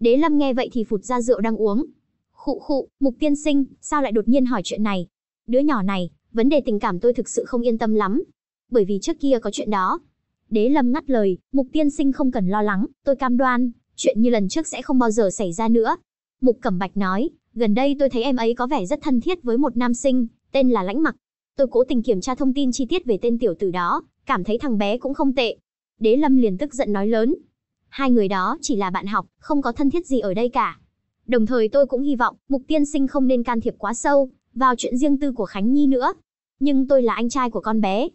Đế Lâm nghe vậy thì phụt ra rượu đang uống. Khụ khụ, Mục Tiên Sinh, sao lại đột nhiên hỏi chuyện này? Đứa nhỏ này, vấn đề tình cảm tôi thực sự không yên tâm lắm, bởi vì trước kia có chuyện đó. Đế Lâm ngắt lời, Mục Tiên Sinh không cần lo lắng, tôi cam đoan, chuyện như lần trước sẽ không bao giờ xảy ra nữa. Mục Cẩm Bạch nói, gần đây tôi thấy em ấy có vẻ rất thân thiết với một nam sinh, tên là Lãnh Mặc. Tôi cố tình kiểm tra thông tin chi tiết về tên tiểu tử đó, cảm thấy thằng bé cũng không tệ. Đế Lâm liền tức giận nói lớn, hai người đó chỉ là bạn học, không có thân thiết gì ở đây cả. Đồng thời tôi cũng hy vọng Mục Tiên Sinh không nên can thiệp quá sâu vào chuyện riêng tư của Khánh Nhi nữa. Nhưng tôi là anh trai của con bé,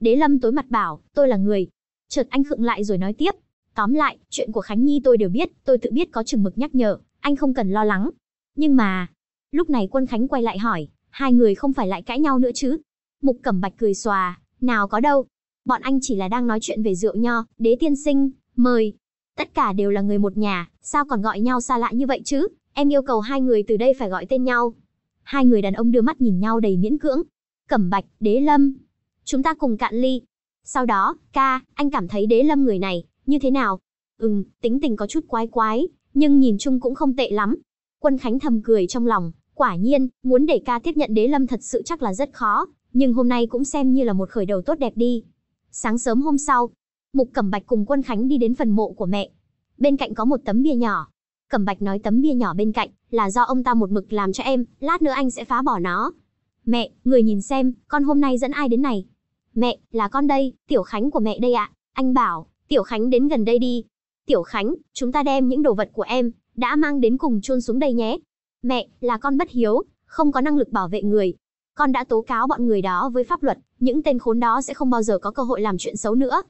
Đế Lâm tối mặt bảo, tôi là người. Chợt anh khựng lại rồi nói tiếp. Tóm lại, chuyện của Khánh Nhi tôi đều biết, tôi tự biết có chừng mực nhắc nhở, anh không cần lo lắng. Nhưng mà... Lúc này quân Khánh quay lại hỏi, hai người không phải lại cãi nhau nữa chứ? Mục Cẩm Bạch cười xòa, nào có đâu. Bọn anh chỉ là đang nói chuyện về rượu nho, đế tiên sinh, mời. Tất cả đều là người một nhà, sao còn gọi nhau xa lạ như vậy chứ? Em yêu cầu hai người từ đây phải gọi tên nhau. Hai người đàn ông đưa mắt nhìn nhau đầy miễn cưỡng. Cẩm Bạch, Đế Lâm, Chúng ta cùng cạn ly. Sau đó, ca, anh cảm thấy đế lâm người này, như thế nào? Ừm, tính tình có chút quái quái, nhưng nhìn chung cũng không tệ lắm. Quân Khánh thầm cười trong lòng, quả nhiên, muốn để ca tiếp nhận đế lâm thật sự chắc là rất khó, nhưng hôm nay cũng xem như là một khởi đầu tốt đẹp đi. Sáng sớm hôm sau, Mục Cẩm Bạch cùng Quân Khánh đi đến phần mộ của mẹ. Bên cạnh có một tấm bia nhỏ. Cẩm Bạch nói tấm bia nhỏ bên cạnh là do ông ta một mực làm cho em, lát nữa anh sẽ phá bỏ nó, Mẹ, người nhìn xem, con hôm nay dẫn ai đến này? Mẹ, là con đây, Tiểu Khánh của mẹ đây ạ. Anh bảo, Tiểu Khánh đến gần đây đi. Tiểu Khánh, chúng ta đem những đồ vật của em, đã mang đến cùng chôn xuống đây nhé. Mẹ, là con bất hiếu, không có năng lực bảo vệ người. Con đã tố cáo bọn người đó với pháp luật, những tên khốn đó sẽ không bao giờ có cơ hội làm chuyện xấu nữa.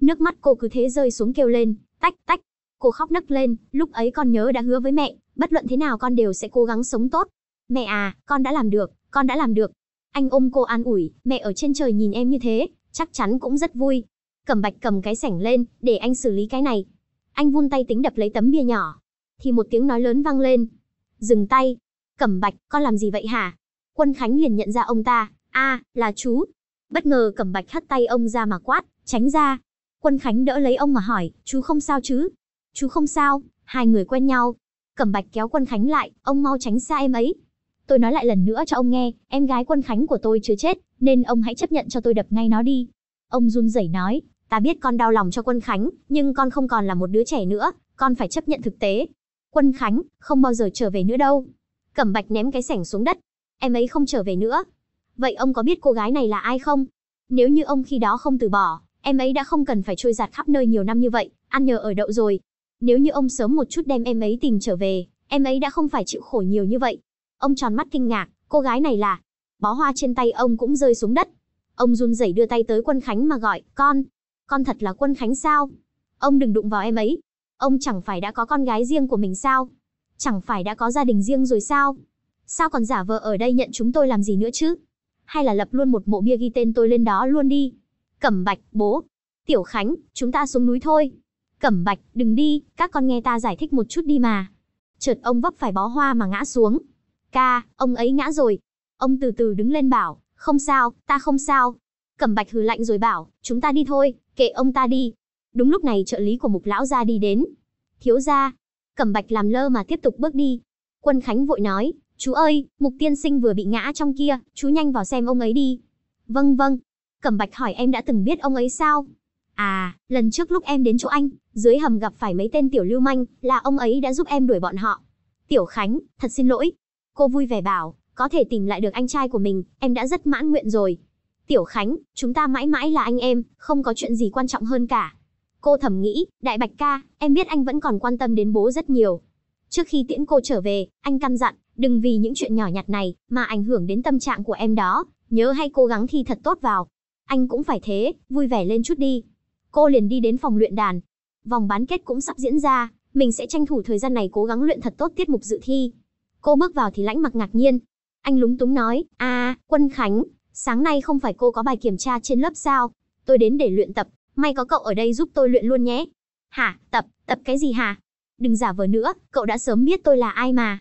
Nước mắt cô cứ thế rơi xuống kêu lên, tách tách. Cô khóc nấc lên, lúc ấy con nhớ đã hứa với mẹ, bất luận thế nào con đều sẽ cố gắng sống tốt. Mẹ à, con đã làm được, con đã làm được. Anh ôm cô an ủi, mẹ ở trên trời nhìn em như thế, chắc chắn cũng rất vui. Cẩm bạch cầm cái sảnh lên, để anh xử lý cái này. Anh vun tay tính đập lấy tấm bia nhỏ. Thì một tiếng nói lớn vang lên. Dừng tay. Cẩm bạch, con làm gì vậy hả? Quân Khánh liền nhận ra ông ta. a à, là chú. Bất ngờ cẩm bạch hất tay ông ra mà quát, tránh ra. Quân Khánh đỡ lấy ông mà hỏi, chú không sao chứ? Chú không sao, hai người quen nhau. Cẩm bạch kéo Quân Khánh lại, ông mau tránh xa em ấy. Tôi nói lại lần nữa cho ông nghe, em gái quân khánh của tôi chưa chết, nên ông hãy chấp nhận cho tôi đập ngay nó đi. Ông run rẩy nói, ta biết con đau lòng cho quân khánh, nhưng con không còn là một đứa trẻ nữa, con phải chấp nhận thực tế. Quân khánh, không bao giờ trở về nữa đâu. Cẩm bạch ném cái sẻng xuống đất. Em ấy không trở về nữa. Vậy ông có biết cô gái này là ai không? Nếu như ông khi đó không từ bỏ, em ấy đã không cần phải trôi giạt khắp nơi nhiều năm như vậy, ăn nhờ ở đậu rồi. Nếu như ông sớm một chút đem em ấy tìm trở về, em ấy đã không phải chịu khổ nhiều như vậy. Ông tròn mắt kinh ngạc, cô gái này là... Bó hoa trên tay ông cũng rơi xuống đất. Ông run rẩy đưa tay tới Quân Khánh mà gọi, con. Con thật là Quân Khánh sao? Ông đừng đụng vào em ấy. Ông chẳng phải đã có con gái riêng của mình sao? Chẳng phải đã có gia đình riêng rồi sao? Sao còn giả vờ ở đây nhận chúng tôi làm gì nữa chứ? Hay là lập luôn một mộ bia ghi tên tôi lên đó luôn đi? Cẩm Bạch, bố. Tiểu Khánh, chúng ta xuống núi thôi. Cẩm Bạch, đừng đi, các con nghe ta giải thích một chút đi mà. Chợt ông vấp phải bó hoa mà ngã xuống, Ca, ông ấy ngã rồi. Ông từ từ đứng lên bảo, không sao, ta không sao. Cẩm bạch hừ lạnh rồi bảo, chúng ta đi thôi, kệ ông ta đi. Đúng lúc này trợ lý của mục lão ra đi đến. Thiếu ra. Cẩm bạch làm lơ mà tiếp tục bước đi. Quân Khánh vội nói, chú ơi, mục tiên sinh vừa bị ngã trong kia, chú nhanh vào xem ông ấy đi. Vâng vâng. Cẩm bạch hỏi em đã từng biết ông ấy sao? À, lần trước lúc em đến chỗ anh, dưới hầm gặp phải mấy tên tiểu lưu manh, là ông ấy đã giúp em đuổi bọn họ. Tiểu Khánh, thật xin lỗi, Cô vui vẻ bảo, có thể tìm lại được anh trai của mình, em đã rất mãn nguyện rồi. Tiểu Khánh, chúng ta mãi mãi là anh em, không có chuyện gì quan trọng hơn cả. Cô thầm nghĩ, Đại Bạch ca, em biết anh vẫn còn quan tâm đến bố rất nhiều. Trước khi tiễn cô trở về, anh căn dặn, đừng vì những chuyện nhỏ nhặt này mà ảnh hưởng đến tâm trạng của em đó, nhớ hay cố gắng thi thật tốt vào. Anh cũng phải thế, vui vẻ lên chút đi. Cô liền đi đến phòng luyện đàn. Vòng bán kết cũng sắp diễn ra, mình sẽ tranh thủ thời gian này cố gắng luyện thật tốt tiết mục dự thi. Cô bước vào thì lãnh mặc ngạc nhiên. Anh lúng túng nói, à, Quân Khánh, sáng nay không phải cô có bài kiểm tra trên lớp sao? Tôi đến để luyện tập, may có cậu ở đây giúp tôi luyện luôn nhé. Hả, tập, tập cái gì hả? Đừng giả vờ nữa, cậu đã sớm biết tôi là ai mà.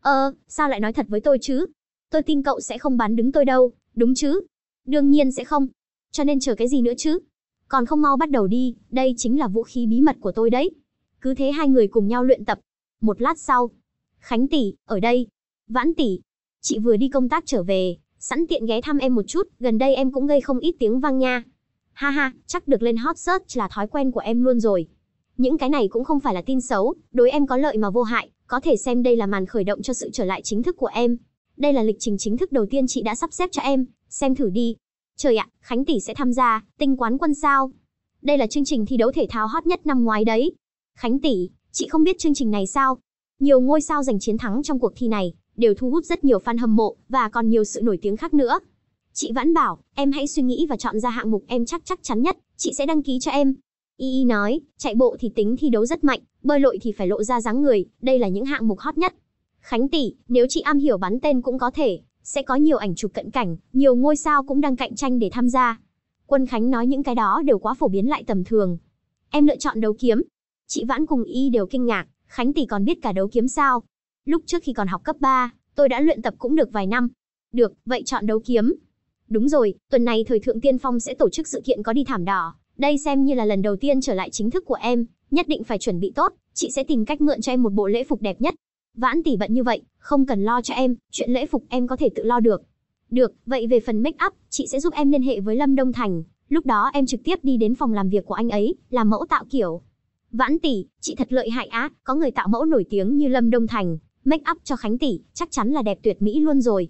Ờ, sao lại nói thật với tôi chứ? Tôi tin cậu sẽ không bán đứng tôi đâu, đúng chứ? Đương nhiên sẽ không. Cho nên chờ cái gì nữa chứ? Còn không mau bắt đầu đi, đây chính là vũ khí bí mật của tôi đấy. Cứ thế hai người cùng nhau luyện tập. Một lát sau, Khánh tỷ, ở đây. Vãn tỷ, chị vừa đi công tác trở về, sẵn tiện ghé thăm em một chút, gần đây em cũng gây không ít tiếng vang nha. Ha ha, chắc được lên hot search là thói quen của em luôn rồi. Những cái này cũng không phải là tin xấu, đối em có lợi mà vô hại, có thể xem đây là màn khởi động cho sự trở lại chính thức của em. Đây là lịch trình chính thức đầu tiên chị đã sắp xếp cho em, xem thử đi. Trời ạ, Khánh tỷ sẽ tham gia tinh quán quân sao? Đây là chương trình thi đấu thể thao hot nhất năm ngoái đấy. Khánh tỷ, chị không biết chương trình này sao? Nhiều ngôi sao giành chiến thắng trong cuộc thi này đều thu hút rất nhiều fan hâm mộ và còn nhiều sự nổi tiếng khác nữa. Chị Vãn bảo, em hãy suy nghĩ và chọn ra hạng mục em chắc chắc chắn nhất, chị sẽ đăng ký cho em. Y Y nói, chạy bộ thì tính thi đấu rất mạnh, bơi lội thì phải lộ ra dáng người, đây là những hạng mục hot nhất. Khánh tỷ, nếu chị am hiểu bắn tên cũng có thể, sẽ có nhiều ảnh chụp cận cảnh, nhiều ngôi sao cũng đang cạnh tranh để tham gia. Quân Khánh nói những cái đó đều quá phổ biến lại tầm thường. Em lựa chọn đấu kiếm. Chị Vãn cùng Y đều kinh ngạc, Khánh tỷ còn biết cả đấu kiếm sao? Lúc trước khi còn học cấp 3, tôi đã luyện tập cũng được vài năm. Được, vậy chọn đấu kiếm. Đúng rồi, tuần này thời thượng tiên phong sẽ tổ chức sự kiện có đi thảm đỏ. Đây xem như là lần đầu tiên trở lại chính thức của em, nhất định phải chuẩn bị tốt, chị sẽ tìm cách mượn cho em một bộ lễ phục đẹp nhất. Vãn tỷ bận như vậy, không cần lo cho em, chuyện lễ phục em có thể tự lo được. Được, vậy về phần make up, chị sẽ giúp em liên hệ với Lâm Đông Thành. Lúc đó em trực tiếp đi đến phòng làm việc của anh ấy, làm mẫu tạo kiểu. Vãn tỷ, chị thật lợi hại á, có người tạo mẫu nổi tiếng như Lâm Đông Thành, make up cho Khánh tỷ, chắc chắn là đẹp tuyệt mỹ luôn rồi.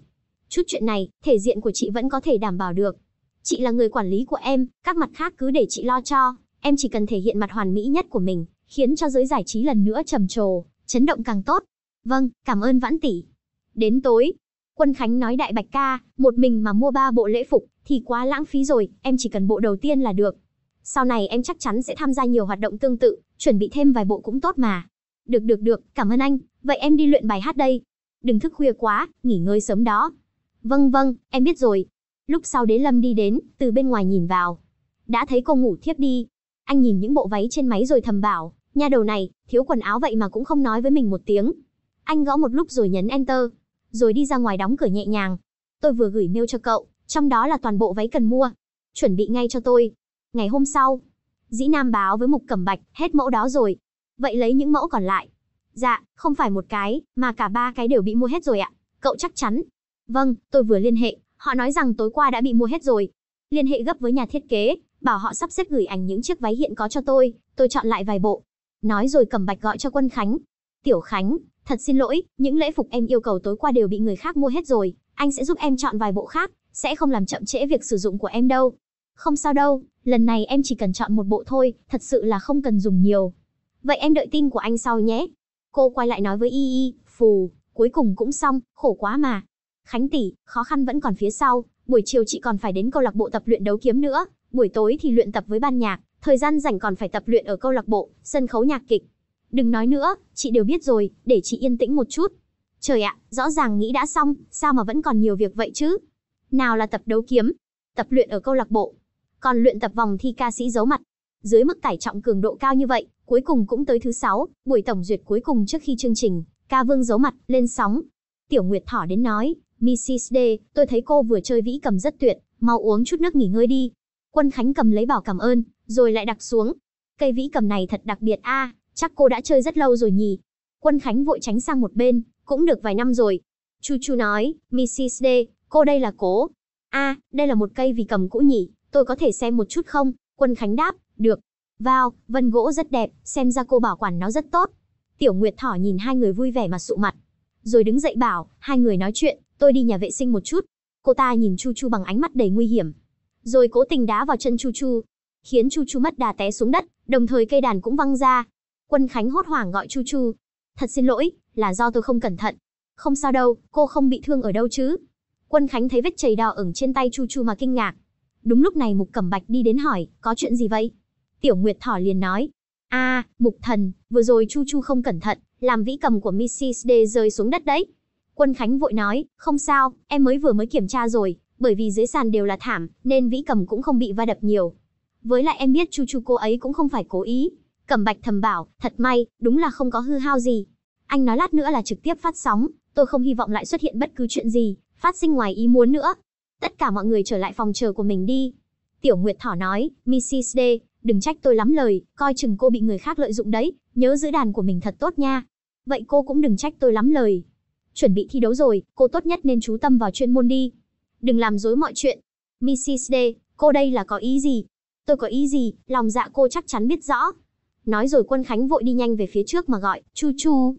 Chút chuyện này, thể diện của chị vẫn có thể đảm bảo được. Chị là người quản lý của em, các mặt khác cứ để chị lo cho, em chỉ cần thể hiện mặt hoàn mỹ nhất của mình, khiến cho giới giải trí lần nữa trầm trồ, chấn động càng tốt. Vâng, cảm ơn Vãn tỷ. Đến tối, Quân Khánh nói đại bạch ca, một mình mà mua ba bộ lễ phục thì quá lãng phí rồi, em chỉ cần bộ đầu tiên là được. Sau này em chắc chắn sẽ tham gia nhiều hoạt động tương tự, chuẩn bị thêm vài bộ cũng tốt mà. Được được được, cảm ơn anh, vậy em đi luyện bài hát đây. Đừng thức khuya quá, nghỉ ngơi sớm đó. Vâng vâng, em biết rồi. Lúc sau Đế Lâm đi đến, từ bên ngoài nhìn vào. Đã thấy cô ngủ thiếp đi. Anh nhìn những bộ váy trên máy rồi thầm bảo, nha đầu này, thiếu quần áo vậy mà cũng không nói với mình một tiếng. Anh gõ một lúc rồi nhấn Enter, rồi đi ra ngoài đóng cửa nhẹ nhàng. Tôi vừa gửi mail cho cậu, trong đó là toàn bộ váy cần mua. Chuẩn bị ngay cho tôi. Ngày hôm sau, Dĩ Nam báo với Mục Cẩm Bạch, hết mẫu đó rồi. Vậy lấy những mẫu còn lại. Dạ, không phải một cái, mà cả ba cái đều bị mua hết rồi ạ. Cậu chắc chắn. Vâng, tôi vừa liên hệ, họ nói rằng tối qua đã bị mua hết rồi. Liên hệ gấp với nhà thiết kế, bảo họ sắp xếp gửi ảnh những chiếc váy hiện có cho tôi, tôi chọn lại vài bộ. Nói rồi Cẩm Bạch gọi cho Quân Khánh. Tiểu Khánh, thật xin lỗi, những lễ phục em yêu cầu tối qua đều bị người khác mua hết rồi, anh sẽ giúp em chọn vài bộ khác, sẽ không làm chậm trễ việc sử dụng của em đâu. Không sao đâu, lần này em chỉ cần chọn một bộ thôi, thật sự là không cần dùng nhiều. Vậy em đợi tin của anh sau nhé. Cô quay lại nói với Y Y, phù, cuối cùng cũng xong, khổ quá mà. Khánh tỷ, khó khăn vẫn còn phía sau, buổi chiều chị còn phải đến câu lạc bộ tập luyện đấu kiếm nữa, buổi tối thì luyện tập với ban nhạc, thời gian rảnh còn phải tập luyện ở câu lạc bộ, sân khấu nhạc kịch. Đừng nói nữa, chị đều biết rồi, để chị yên tĩnh một chút. Trời ạ, rõ ràng nghĩ đã xong, sao mà vẫn còn nhiều việc vậy chứ? Nào là tập đấu kiếm, tập luyện ở câu lạc bộ, còn luyện tập vòng thi ca sĩ giấu mặt, dưới mức tải trọng cường độ cao như vậy, cuối cùng cũng tới thứ 6, buổi tổng duyệt cuối cùng trước khi chương trình, ca vương giấu mặt, lên sóng. Tiểu Nguyệt thỏ đến nói, Mrs. D, tôi thấy cô vừa chơi vĩ cầm rất tuyệt, mau uống chút nước nghỉ ngơi đi. Quân Khánh cầm lấy bảo cảm ơn, rồi lại đặt xuống. Cây vĩ cầm này thật đặc biệt a, à, chắc cô đã chơi rất lâu rồi nhỉ. Quân Khánh vội tránh sang một bên, cũng được vài năm rồi. Chu Chu nói, Mrs. D, cô đây là cố. a, à, đây là một cây vì cầm cũ nhỉ tôi có thể xem một chút không? Quân Khánh đáp, được. Vào, vân gỗ rất đẹp, xem ra cô bảo quản nó rất tốt. Tiểu Nguyệt Thỏ nhìn hai người vui vẻ mà sụ mặt. Rồi đứng dậy bảo, hai người nói chuyện, tôi đi nhà vệ sinh một chút. Cô ta nhìn Chu Chu bằng ánh mắt đầy nguy hiểm. Rồi cố tình đá vào chân Chu Chu, khiến Chu Chu mất đà té xuống đất, đồng thời cây đàn cũng văng ra. Quân Khánh hốt hoảng gọi Chu Chu. Thật xin lỗi, là do tôi không cẩn thận. Không sao đâu, cô không bị thương ở đâu chứ. Quân Khánh thấy vết chảy đỏ ửng trên tay Chu Chu mà kinh ngạc. Đúng lúc này Mục Cẩm Bạch đi đến hỏi, có chuyện gì vậy? Tiểu Nguyệt Thỏ liền nói, a Mục Thần, vừa rồi Chu Chu không cẩn thận, làm vĩ cầm của Mrs. D rơi xuống đất đấy. Quân Khánh vội nói, không sao, em mới vừa mới kiểm tra rồi, bởi vì dưới sàn đều là thảm, nên vĩ cầm cũng không bị va đập nhiều. Với lại em biết Chu Chu cô ấy cũng không phải cố ý. Cẩm Bạch thầm bảo, thật may, đúng là không có hư hao gì. Anh nói lát nữa là trực tiếp phát sóng, tôi không hy vọng lại xuất hiện bất cứ chuyện gì, phát sinh ngoài ý muốn nữa, Tất cả mọi người trở lại phòng chờ của mình đi. Tiểu Nguyệt Thỏ nói, Mrs. D, đừng trách tôi lắm lời, coi chừng cô bị người khác lợi dụng đấy, nhớ giữ đàn của mình thật tốt nha. Vậy cô cũng đừng trách tôi lắm lời. Chuẩn bị thi đấu rồi, cô tốt nhất nên chú tâm vào chuyên môn đi. Đừng làm dối mọi chuyện. Mrs. D, cô đây là có ý gì? Tôi có ý gì, lòng dạ cô chắc chắn biết rõ. Nói rồi quân Khánh vội đi nhanh về phía trước mà gọi, chu chu.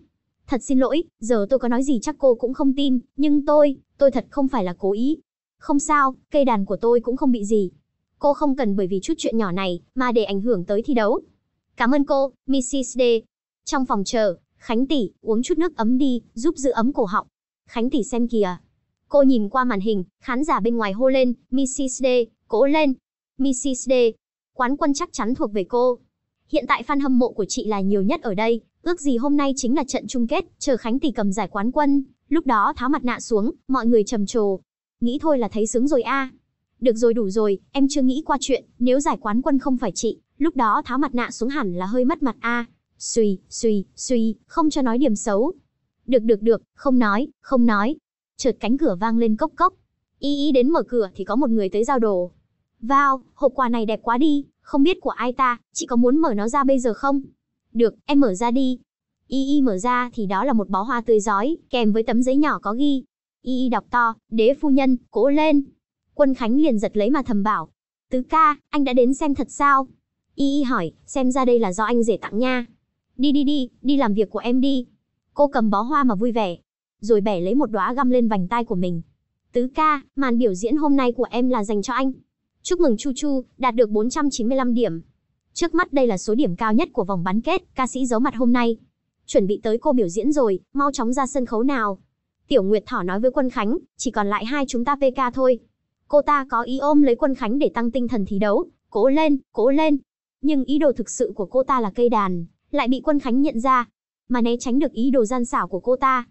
Thật xin lỗi, giờ tôi có nói gì chắc cô cũng không tin, nhưng tôi, tôi thật không phải là cố ý, không sao, cây đàn của tôi cũng không bị gì. Cô không cần bởi vì chút chuyện nhỏ này mà để ảnh hưởng tới thi đấu. Cảm ơn cô, Mrs. D. Trong phòng chờ, Khánh tỷ, uống chút nước ấm đi, giúp giữ ấm cổ họng. Khánh tỷ xem kìa. Cô nhìn qua màn hình, khán giả bên ngoài hô lên, Mrs. D, cố lên. Mrs. D, quán quân chắc chắn thuộc về cô. Hiện tại fan hâm mộ của chị là nhiều nhất ở đây, ước gì hôm nay chính là trận chung kết, chờ Khánh tỷ cầm giải quán quân, lúc đó tháo mặt nạ xuống, mọi người trầm trồ nghĩ thôi là thấy sướng rồi a. À. Được rồi đủ rồi, em chưa nghĩ qua chuyện, nếu giải quán quân không phải chị, lúc đó tháo mặt nạ xuống hẳn là hơi mất mặt a. À. Suy, suy, suy, không cho nói điểm xấu. Được được được, không nói, không nói. Chợt cánh cửa vang lên cốc cốc. Y y đến mở cửa thì có một người tới giao đồ. Vào, hộp quà này đẹp quá đi, không biết của ai ta, chị có muốn mở nó ra bây giờ không? Được, em mở ra đi. Y y mở ra thì đó là một bó hoa tươi giói, kèm với tấm giấy nhỏ có ghi, y y đọc to, đế phu nhân, cố lên. Quân Khánh liền giật lấy mà thầm bảo. Tứ ca, anh đã đến xem thật sao? Y y hỏi, xem ra đây là do anh rể tặng nha. Đi đi đi, đi làm việc của em đi. Cô cầm bó hoa mà vui vẻ. Rồi bẻ lấy một đóa găm lên vành tay của mình. Tứ ca, màn biểu diễn hôm nay của em là dành cho anh. Chúc mừng Chu Chu, đạt được 495 điểm. Trước mắt đây là số điểm cao nhất của vòng bán kết, ca sĩ giấu mặt hôm nay. Chuẩn bị tới cô biểu diễn rồi, mau chóng ra sân khấu nào. Tiểu Nguyệt Thỏ nói với Quân Khánh, chỉ còn lại hai chúng ta PK thôi. Cô ta có ý ôm lấy Quân Khánh để tăng tinh thần thi đấu, cố lên, cố lên. Nhưng ý đồ thực sự của cô ta là cây đàn, lại bị Quân Khánh nhận ra, mà né tránh được ý đồ gian xảo của cô ta.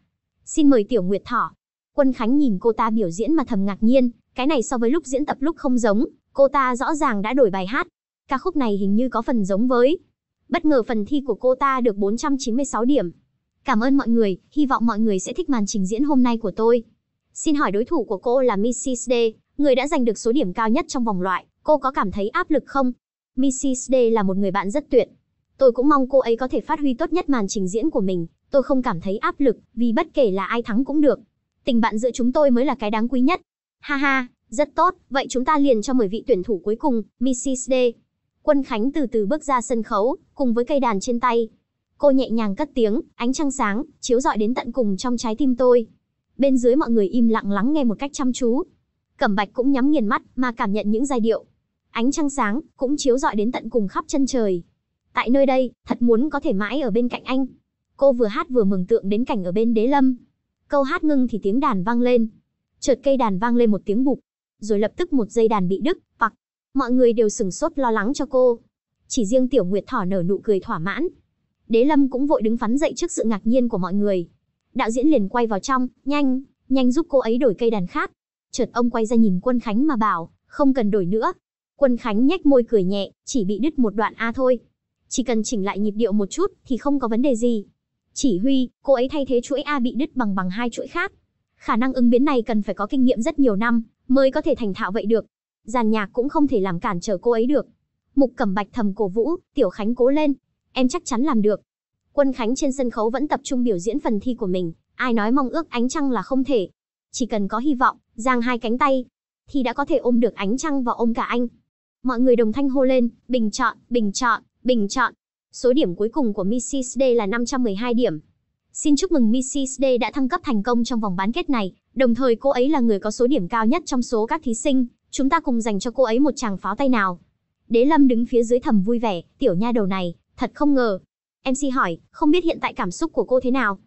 Xin mời Tiểu Nguyệt Thỏ. Quân Khánh nhìn cô ta biểu diễn mà thầm ngạc nhiên, cái này so với lúc diễn tập lúc không giống, cô ta rõ ràng đã đổi bài hát. Ca khúc này hình như có phần giống với. Bất ngờ phần thi của cô ta được 496 điểm, Cảm ơn mọi người, hy vọng mọi người sẽ thích màn trình diễn hôm nay của tôi. Xin hỏi đối thủ của cô là Mrs. D, người đã giành được số điểm cao nhất trong vòng loại, cô có cảm thấy áp lực không? Mrs. D là một người bạn rất tuyệt. Tôi cũng mong cô ấy có thể phát huy tốt nhất màn trình diễn của mình, tôi không cảm thấy áp lực, vì bất kể là ai thắng cũng được. Tình bạn giữa chúng tôi mới là cái đáng quý nhất. Ha ha, rất tốt, vậy chúng ta liền cho 10 vị tuyển thủ cuối cùng, Mrs. D. Quân Khánh từ từ bước ra sân khấu, cùng với cây đàn trên tay, Cô nhẹ nhàng cất tiếng, ánh trăng sáng, chiếu rọi đến tận cùng trong trái tim tôi. Bên dưới mọi người im lặng lắng nghe một cách chăm chú. Cẩm Bạch cũng nhắm nghiền mắt, mà cảm nhận những giai điệu. Ánh trăng sáng, cũng chiếu rọi đến tận cùng khắp chân trời. Tại nơi đây, thật muốn có thể mãi ở bên cạnh anh. Cô vừa hát vừa mừng tượng đến cảnh ở bên đế lâm. Câu hát ngưng thì tiếng đàn vang lên. Chợt cây đàn vang lên một tiếng bụp. Rồi lập tức một dây đàn bị đứt, bặc. Mọi người đều sửng sốt lo lắng cho cô. Chỉ riêng Tiểu Nguyệt Thỏ nở nụ cười thỏa mãn, Đế Lâm cũng vội đứng phắn dậy trước sự ngạc nhiên của mọi người. Đạo diễn liền quay vào trong, nhanh, nhanh giúp cô ấy đổi cây đàn khác. Chợt ông quay ra nhìn Quân Khánh mà bảo, không cần đổi nữa. Quân Khánh nhếch môi cười nhẹ, chỉ bị đứt một đoạn A thôi. Chỉ cần chỉnh lại nhịp điệu một chút thì không có vấn đề gì. Chỉ huy, cô ấy thay thế chuỗi A bị đứt bằng bằng hai chuỗi khác. Khả năng ứng biến này cần phải có kinh nghiệm rất nhiều năm, mới có thể thành thạo vậy được. Giàn nhạc cũng không thể làm cản trở cô ấy được. Mục Cẩm Bạch thầm cổ vũ, Tiểu Khánh cố lên, em chắc chắn làm được. Quân Khánh trên sân khấu vẫn tập trung biểu diễn phần thi của mình, ai nói mong ước ánh trăng là không thể. Chỉ cần có hy vọng, giang hai cánh tay, thì đã có thể ôm được ánh trăng và ôm cả anh. Mọi người đồng thanh hô lên, bình chọn, bình chọn, bình chọn. Số điểm cuối cùng của Mrs. D là 512 điểm. Xin chúc mừng Mrs. D đã thăng cấp thành công trong vòng bán kết này, đồng thời cô ấy là người có số điểm cao nhất trong số các thí sinh. Chúng ta cùng dành cho cô ấy một tràng pháo tay nào. Đế Lâm đứng phía dưới thầm vui vẻ, tiểu nha đầu này, Thật không ngờ. MC hỏi, không biết hiện tại cảm xúc của cô thế nào?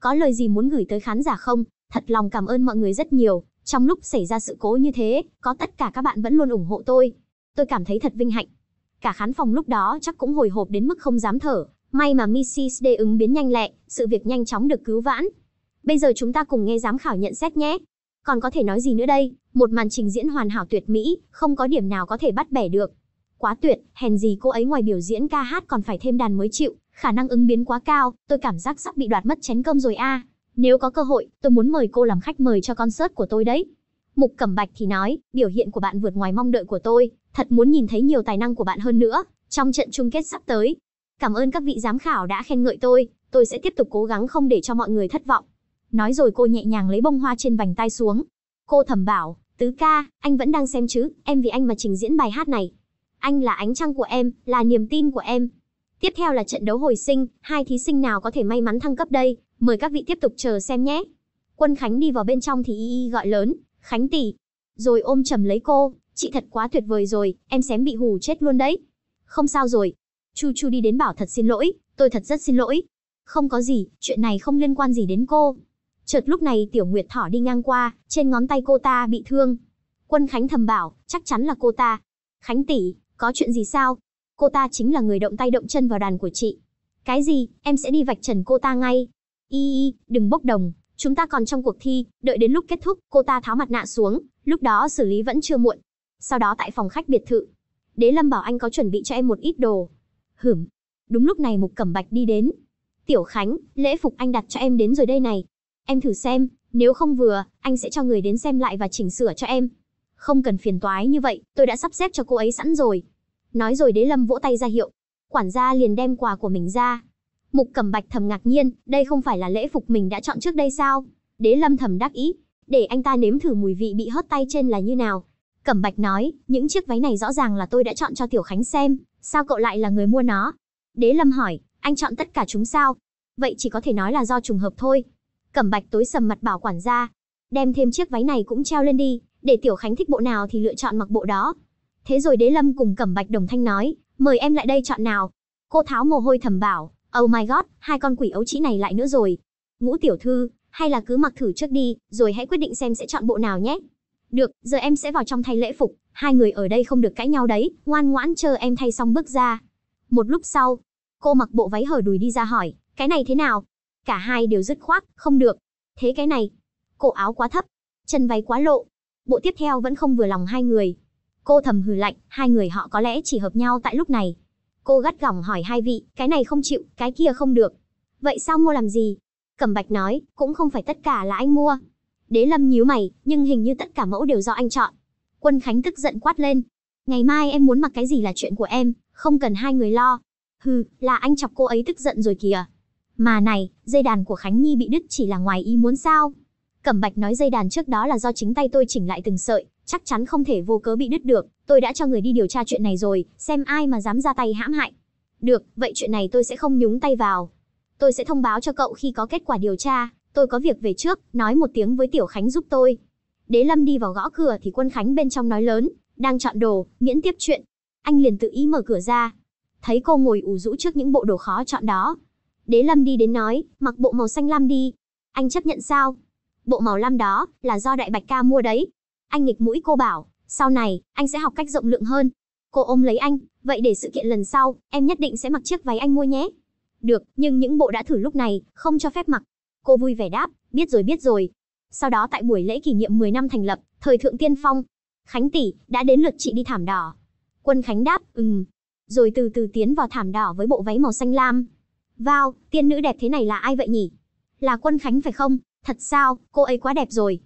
Có lời gì muốn gửi tới khán giả không? Thật lòng cảm ơn mọi người rất nhiều. Trong lúc xảy ra sự cố như thế, có tất cả các bạn vẫn luôn ủng hộ tôi. Tôi cảm thấy thật vinh hạnh. Cả khán phòng lúc đó chắc cũng hồi hộp đến mức không dám thở. May mà Mrs. D ứng biến nhanh lẹ, sự việc nhanh chóng được cứu vãn. Bây giờ chúng ta cùng nghe giám khảo nhận xét nhé. Còn có thể nói gì nữa đây? Một màn trình diễn hoàn hảo tuyệt mỹ, không có điểm nào có thể bắt bẻ được quá tuyệt, hèn gì cô ấy ngoài biểu diễn ca hát còn phải thêm đàn mới chịu, khả năng ứng biến quá cao, tôi cảm giác sắp bị đoạt mất chén cơm rồi a. À. Nếu có cơ hội, tôi muốn mời cô làm khách mời cho concert của tôi đấy. Mục Cẩm Bạch thì nói, biểu hiện của bạn vượt ngoài mong đợi của tôi, thật muốn nhìn thấy nhiều tài năng của bạn hơn nữa, trong trận chung kết sắp tới. Cảm ơn các vị giám khảo đã khen ngợi tôi, tôi sẽ tiếp tục cố gắng không để cho mọi người thất vọng. Nói rồi cô nhẹ nhàng lấy bông hoa trên vành tay xuống. Cô thầm bảo, tứ ca, anh vẫn đang xem chứ, em vì anh mà trình diễn bài hát này, anh là ánh trăng của em, là niềm tin của em. Tiếp theo là trận đấu hồi sinh, hai thí sinh nào có thể may mắn thăng cấp đây, mời các vị tiếp tục chờ xem nhé. Quân Khánh đi vào bên trong thì y y gọi lớn, Khánh tỷ. Rồi ôm chầm lấy cô, chị thật quá tuyệt vời rồi, em xém bị hù chết luôn đấy. Không sao rồi. Chu Chu đi đến bảo thật xin lỗi, tôi thật rất xin lỗi. Không có gì, chuyện này không liên quan gì đến cô. Chợt lúc này Tiểu Nguyệt Thỏ đi ngang qua, trên ngón tay cô ta bị thương. Quân Khánh thầm bảo, chắc chắn là cô ta. Khánh tỷ, có chuyện gì sao? Cô ta chính là người động tay động chân vào đàn của chị. Cái gì, em sẽ đi vạch trần cô ta ngay. Y y, đừng bốc đồng, chúng ta còn trong cuộc thi, đợi đến lúc kết thúc, cô ta tháo mặt nạ xuống, lúc đó xử lý vẫn chưa muộn. Sau đó tại phòng khách biệt thự, Đế Lâm bảo anh có chuẩn bị cho em một ít đồ. Hửm. Đúng lúc này Mục Cẩm Bạch đi đến. Tiểu Khánh, lễ phục anh đặt cho em đến rồi đây này. Em thử xem, nếu không vừa, anh sẽ cho người đến xem lại và chỉnh sửa cho em. Không cần phiền toái như vậy, tôi đã sắp xếp cho cô ấy sẵn rồi. Nói rồi Đế Lâm vỗ tay ra hiệu, quản gia liền đem quà của mình ra. Mục Cẩm Bạch thầm ngạc nhiên, đây không phải là lễ phục mình đã chọn trước đây sao? Đế Lâm thầm đắc ý, để anh ta nếm thử mùi vị bị hớt tay trên là như nào. Cẩm Bạch nói, những chiếc váy này rõ ràng là tôi đã chọn cho Tiểu Khánh xem, sao cậu lại là người mua nó? Đế Lâm hỏi, anh chọn tất cả chúng sao? Vậy chỉ có thể nói là do trùng hợp thôi. Cẩm Bạch tối sầm mặt bảo quản gia, đem thêm chiếc váy này cũng treo lên đi, để Tiểu Khánh thích bộ nào thì lựa chọn mặc bộ đó. Thế rồi Đế Lâm cùng Cẩm Bạch Đồng Thanh nói, mời em lại đây chọn nào. Cô tháo mồ hôi thầm bảo, oh my god, hai con quỷ ấu trĩ này lại nữa rồi. Ngũ tiểu thư, hay là cứ mặc thử trước đi, rồi hãy quyết định xem sẽ chọn bộ nào nhé. Được, giờ em sẽ vào trong thay lễ phục, hai người ở đây không được cãi nhau đấy, ngoan ngoãn chờ em thay xong bước ra. Một lúc sau, cô mặc bộ váy hở đùi đi ra hỏi, cái này thế nào? Cả hai đều dứt khoác, không được. Thế cái này, cổ áo quá thấp, chân váy quá lộ. Bộ tiếp theo vẫn không vừa lòng hai người. Cô thầm hừ lạnh, hai người họ có lẽ chỉ hợp nhau tại lúc này. Cô gắt gỏng hỏi hai vị, cái này không chịu, cái kia không được. Vậy sao mua làm gì? Cẩm Bạch nói, cũng không phải tất cả là anh mua. Đế Lâm nhíu mày, nhưng hình như tất cả mẫu đều do anh chọn. Quân Khánh tức giận quát lên. Ngày mai em muốn mặc cái gì là chuyện của em, không cần hai người lo. Hừ, là anh chọc cô ấy tức giận rồi kìa. Mà này, dây đàn của Khánh Nhi bị đứt chỉ là ngoài ý muốn sao? Cẩm Bạch nói dây đàn trước đó là do chính tay tôi chỉnh lại từng sợi, chắc chắn không thể vô cớ bị đứt được, tôi đã cho người đi điều tra chuyện này rồi, xem ai mà dám ra tay hãm hại. Được, vậy chuyện này tôi sẽ không nhúng tay vào. Tôi sẽ thông báo cho cậu khi có kết quả điều tra, tôi có việc về trước, nói một tiếng với Tiểu Khánh giúp tôi. Đế Lâm đi vào gõ cửa thì Quân Khánh bên trong nói lớn, đang chọn đồ, miễn tiếp chuyện. Anh liền tự ý mở cửa ra, thấy cô ngồi ủ rũ trước những bộ đồ khó chọn đó. Đế Lâm đi đến nói, mặc bộ màu xanh lam đi. Anh chấp nhận sao? bộ màu lam đó là do đại bạch ca mua đấy. Anh nghịch mũi cô bảo, sau này, anh sẽ học cách rộng lượng hơn. Cô ôm lấy anh, vậy để sự kiện lần sau, em nhất định sẽ mặc chiếc váy anh mua nhé. Được, nhưng những bộ đã thử lúc này, không cho phép mặc. Cô vui vẻ đáp, biết rồi biết rồi. Sau đó tại buổi lễ kỷ niệm 10 năm thành lập, thời thượng tiên phong, Khánh tỷ, đã đến lượt chị đi thảm đỏ. Quân Khánh đáp, ừm. Rồi từ từ tiến vào thảm đỏ với bộ váy màu xanh lam. Vào, tiên nữ đẹp thế này là ai vậy nhỉ? Là quân Khánh phải không? Thật sao, cô ấy quá đẹp rồi.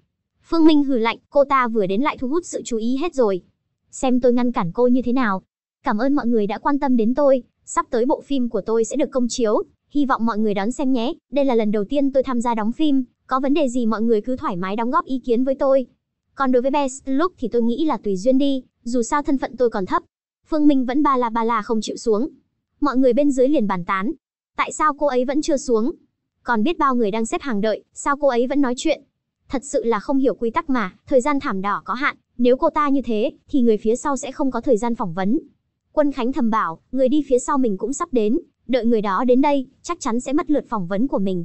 Phương Minh hừ lạnh, cô ta vừa đến lại thu hút sự chú ý hết rồi. Xem tôi ngăn cản cô như thế nào. Cảm ơn mọi người đã quan tâm đến tôi, sắp tới bộ phim của tôi sẽ được công chiếu, hy vọng mọi người đón xem nhé. Đây là lần đầu tiên tôi tham gia đóng phim, có vấn đề gì mọi người cứ thoải mái đóng góp ý kiến với tôi. Còn đối với Best Look thì tôi nghĩ là tùy duyên đi, dù sao thân phận tôi còn thấp. Phương Minh vẫn ba la ba la không chịu xuống. Mọi người bên dưới liền bàn tán. Tại sao cô ấy vẫn chưa xuống? còn biết bao người đang xếp hàng đợi, sao cô ấy vẫn nói chuyện? Thật sự là không hiểu quy tắc mà, thời gian thảm đỏ có hạn, nếu cô ta như thế, thì người phía sau sẽ không có thời gian phỏng vấn. Quân Khánh thầm bảo, người đi phía sau mình cũng sắp đến, đợi người đó đến đây, chắc chắn sẽ mất lượt phỏng vấn của mình.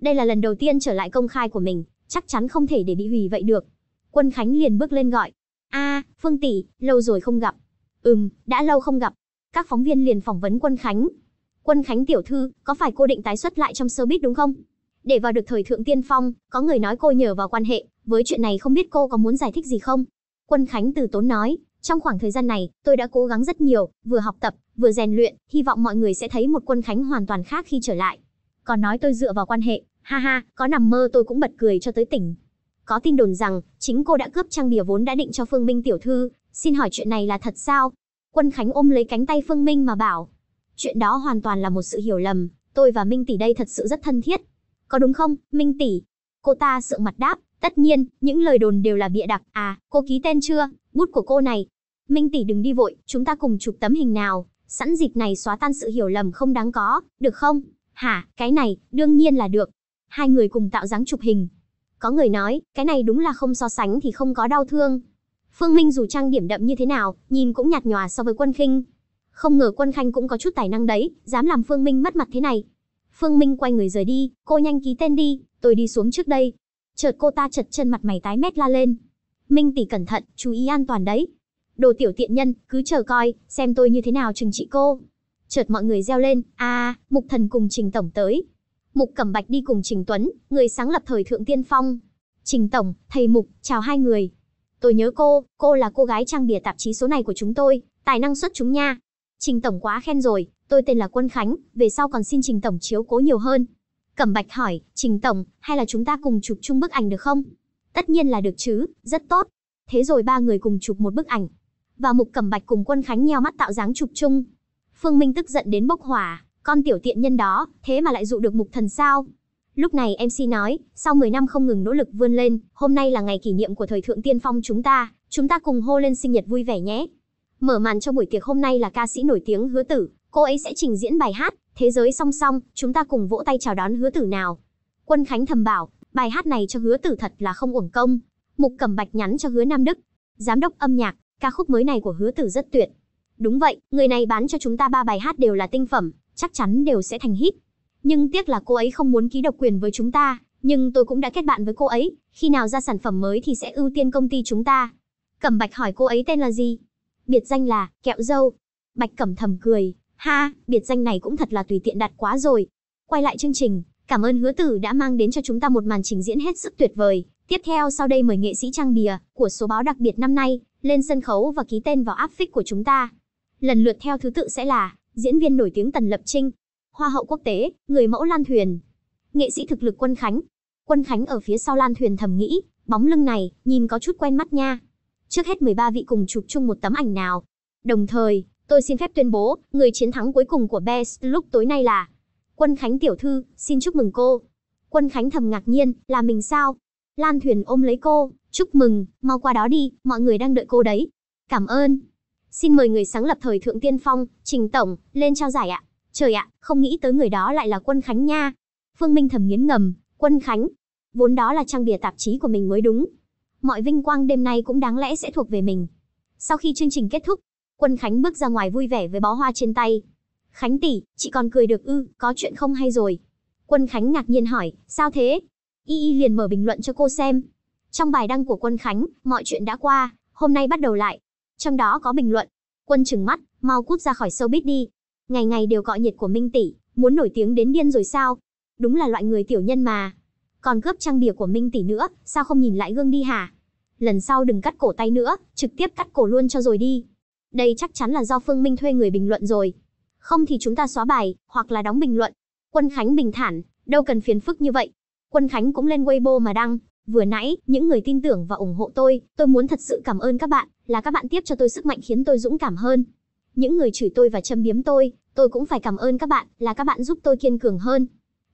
Đây là lần đầu tiên trở lại công khai của mình, chắc chắn không thể để bị hủy vậy được. Quân Khánh liền bước lên gọi. a à, Phương Tỷ, lâu rồi không gặp. Ừm, đã lâu không gặp. Các phóng viên liền phỏng vấn Quân Khánh. Quân Khánh tiểu thư, có phải cô định tái xuất lại trong showbiz đúng không? Để vào được thời thượng tiên phong, có người nói cô nhờ vào quan hệ, với chuyện này không biết cô có muốn giải thích gì không? Quân Khánh từ tốn nói, trong khoảng thời gian này, tôi đã cố gắng rất nhiều, vừa học tập, vừa rèn luyện, hy vọng mọi người sẽ thấy một Quân Khánh hoàn toàn khác khi trở lại. Còn nói tôi dựa vào quan hệ, ha ha, có nằm mơ tôi cũng bật cười cho tới tỉnh. Có tin đồn rằng, chính cô đã cướp trang bìa vốn đã định cho Phương Minh tiểu thư, xin hỏi chuyện này là thật sao? Quân Khánh ôm lấy cánh tay Phương Minh mà bảo, Chuyện đó hoàn toàn là một sự hiểu lầm, tôi và Minh tỷ đây thật sự rất thân thiết. Có đúng không, Minh tỷ? Cô ta sượng mặt đáp, tất nhiên, những lời đồn đều là bịa đặt. À, cô ký tên chưa? Bút của cô này. Minh tỷ đừng đi vội, chúng ta cùng chụp tấm hình nào, sẵn dịp này xóa tan sự hiểu lầm không đáng có, được không? Hả, cái này, đương nhiên là được. Hai người cùng tạo dáng chụp hình. Có người nói, cái này đúng là không so sánh thì không có đau thương. Phương Minh dù trang điểm đậm như thế nào, nhìn cũng nhạt nhòa so với Quân Khinh, không ngờ quân khanh cũng có chút tài năng đấy, dám làm Phương Minh mất mặt thế này. Phương Minh quay người rời đi, cô nhanh ký tên đi, tôi đi xuống trước đây. Chợt cô ta chật chân mặt mày tái mét la lên. Minh tỷ cẩn thận, chú ý an toàn đấy. Đồ tiểu tiện nhân, cứ chờ coi, xem tôi như thế nào trừng trị cô. Chợt mọi người reo lên, à, mục thần cùng trình tổng tới. Mục Cẩm Bạch đi cùng Trình Tuấn, người sáng lập thời thượng tiên phong. Trình Tổng, thầy Mục, chào hai người. Tôi nhớ cô, cô là cô gái trang bìa tạp chí số này của chúng tôi, tài năng xuất chúng nha. Trình tổng quá khen rồi, tôi tên là Quân Khánh, về sau còn xin Trình tổng chiếu cố nhiều hơn. Cẩm Bạch hỏi, Trình tổng, hay là chúng ta cùng chụp chung bức ảnh được không? Tất nhiên là được chứ, rất tốt. Thế rồi ba người cùng chụp một bức ảnh. Và Mục Cẩm Bạch cùng Quân Khánh nheo mắt tạo dáng chụp chung. Phương Minh tức giận đến bốc hỏa, con tiểu tiện nhân đó, thế mà lại dụ được Mục Thần sao? Lúc này MC nói, sau 10 năm không ngừng nỗ lực vươn lên, hôm nay là ngày kỷ niệm của thời thượng tiên phong chúng ta, chúng ta cùng hô lên sinh nhật vui vẻ nhé. Mở màn cho buổi tiệc hôm nay là ca sĩ nổi tiếng Hứa Tử, cô ấy sẽ trình diễn bài hát Thế giới song song, chúng ta cùng vỗ tay chào đón Hứa Tử nào. Quân Khánh thầm bảo, bài hát này cho Hứa Tử thật là không uổng công. Mục Cẩm Bạch nhắn cho Hứa Nam Đức, giám đốc âm nhạc, ca khúc mới này của Hứa Tử rất tuyệt. Đúng vậy, người này bán cho chúng ta ba bài hát đều là tinh phẩm, chắc chắn đều sẽ thành hit. Nhưng tiếc là cô ấy không muốn ký độc quyền với chúng ta, nhưng tôi cũng đã kết bạn với cô ấy, khi nào ra sản phẩm mới thì sẽ ưu tiên công ty chúng ta. Cẩm Bạch hỏi cô ấy tên là gì? biệt danh là kẹo dâu. Bạch Cẩm thầm cười, ha, biệt danh này cũng thật là tùy tiện đặt quá rồi. Quay lại chương trình, cảm ơn hứa tử đã mang đến cho chúng ta một màn trình diễn hết sức tuyệt vời. Tiếp theo sau đây mời nghệ sĩ Trang Bìa của số báo đặc biệt năm nay lên sân khấu và ký tên vào áp phích của chúng ta. Lần lượt theo thứ tự sẽ là diễn viên nổi tiếng Tần Lập Trinh, Hoa hậu quốc tế, người mẫu Lan Thuyền, nghệ sĩ thực lực Quân Khánh. Quân Khánh ở phía sau Lan Thuyền thầm nghĩ, bóng lưng này, nhìn có chút quen mắt nha. Trước hết 13 vị cùng chụp chung một tấm ảnh nào. Đồng thời, tôi xin phép tuyên bố, người chiến thắng cuối cùng của Best lúc tối nay là Quân Khánh tiểu thư, xin chúc mừng cô. Quân Khánh thầm ngạc nhiên, là mình sao? Lan Thuyền ôm lấy cô, chúc mừng, mau qua đó đi, mọi người đang đợi cô đấy. Cảm ơn. Xin mời người sáng lập thời thượng tiên phong, Trình Tổng, lên trao giải ạ. Trời ạ, không nghĩ tới người đó lại là Quân Khánh nha. Phương Minh thầm nghiến ngầm, Quân Khánh. Vốn đó là trang bìa tạp chí của mình mới đúng, mọi vinh quang đêm nay cũng đáng lẽ sẽ thuộc về mình. Sau khi chương trình kết thúc, Quân Khánh bước ra ngoài vui vẻ với bó hoa trên tay. Khánh tỷ, chị còn cười được ư, có chuyện không hay rồi. Quân Khánh ngạc nhiên hỏi, sao thế? Y Y liền mở bình luận cho cô xem. Trong bài đăng của Quân Khánh, mọi chuyện đã qua, hôm nay bắt đầu lại. Trong đó có bình luận, Quân trừng mắt, mau cút ra khỏi showbiz đi. Ngày ngày đều cọ nhiệt của Minh tỷ, muốn nổi tiếng đến điên rồi sao? Đúng là loại người tiểu nhân mà. Còn cướp trang bìa của Minh tỷ nữa, sao không nhìn lại gương đi hả? Lần sau đừng cắt cổ tay nữa, trực tiếp cắt cổ luôn cho rồi đi. Đây chắc chắn là do Phương Minh thuê người bình luận rồi. Không thì chúng ta xóa bài, hoặc là đóng bình luận. Quân Khánh bình thản, đâu cần phiền phức như vậy. Quân Khánh cũng lên Weibo mà đăng, vừa nãy, những người tin tưởng và ủng hộ tôi, tôi muốn thật sự cảm ơn các bạn, là các bạn tiếp cho tôi sức mạnh khiến tôi dũng cảm hơn. Những người chửi tôi và châm biếm tôi, tôi cũng phải cảm ơn các bạn, là các bạn giúp tôi kiên cường hơn.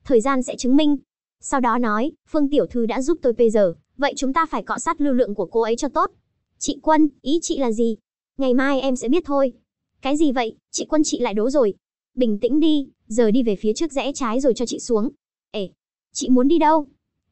Thời gian sẽ chứng minh, sau đó nói, Phương Tiểu Thư đã giúp tôi bây giờ, vậy chúng ta phải cọ sát lưu lượng của cô ấy cho tốt. Chị Quân, ý chị là gì? Ngày mai em sẽ biết thôi. Cái gì vậy, chị Quân chị lại đố rồi. Bình tĩnh đi, giờ đi về phía trước rẽ trái rồi cho chị xuống. Ê, chị muốn đi đâu?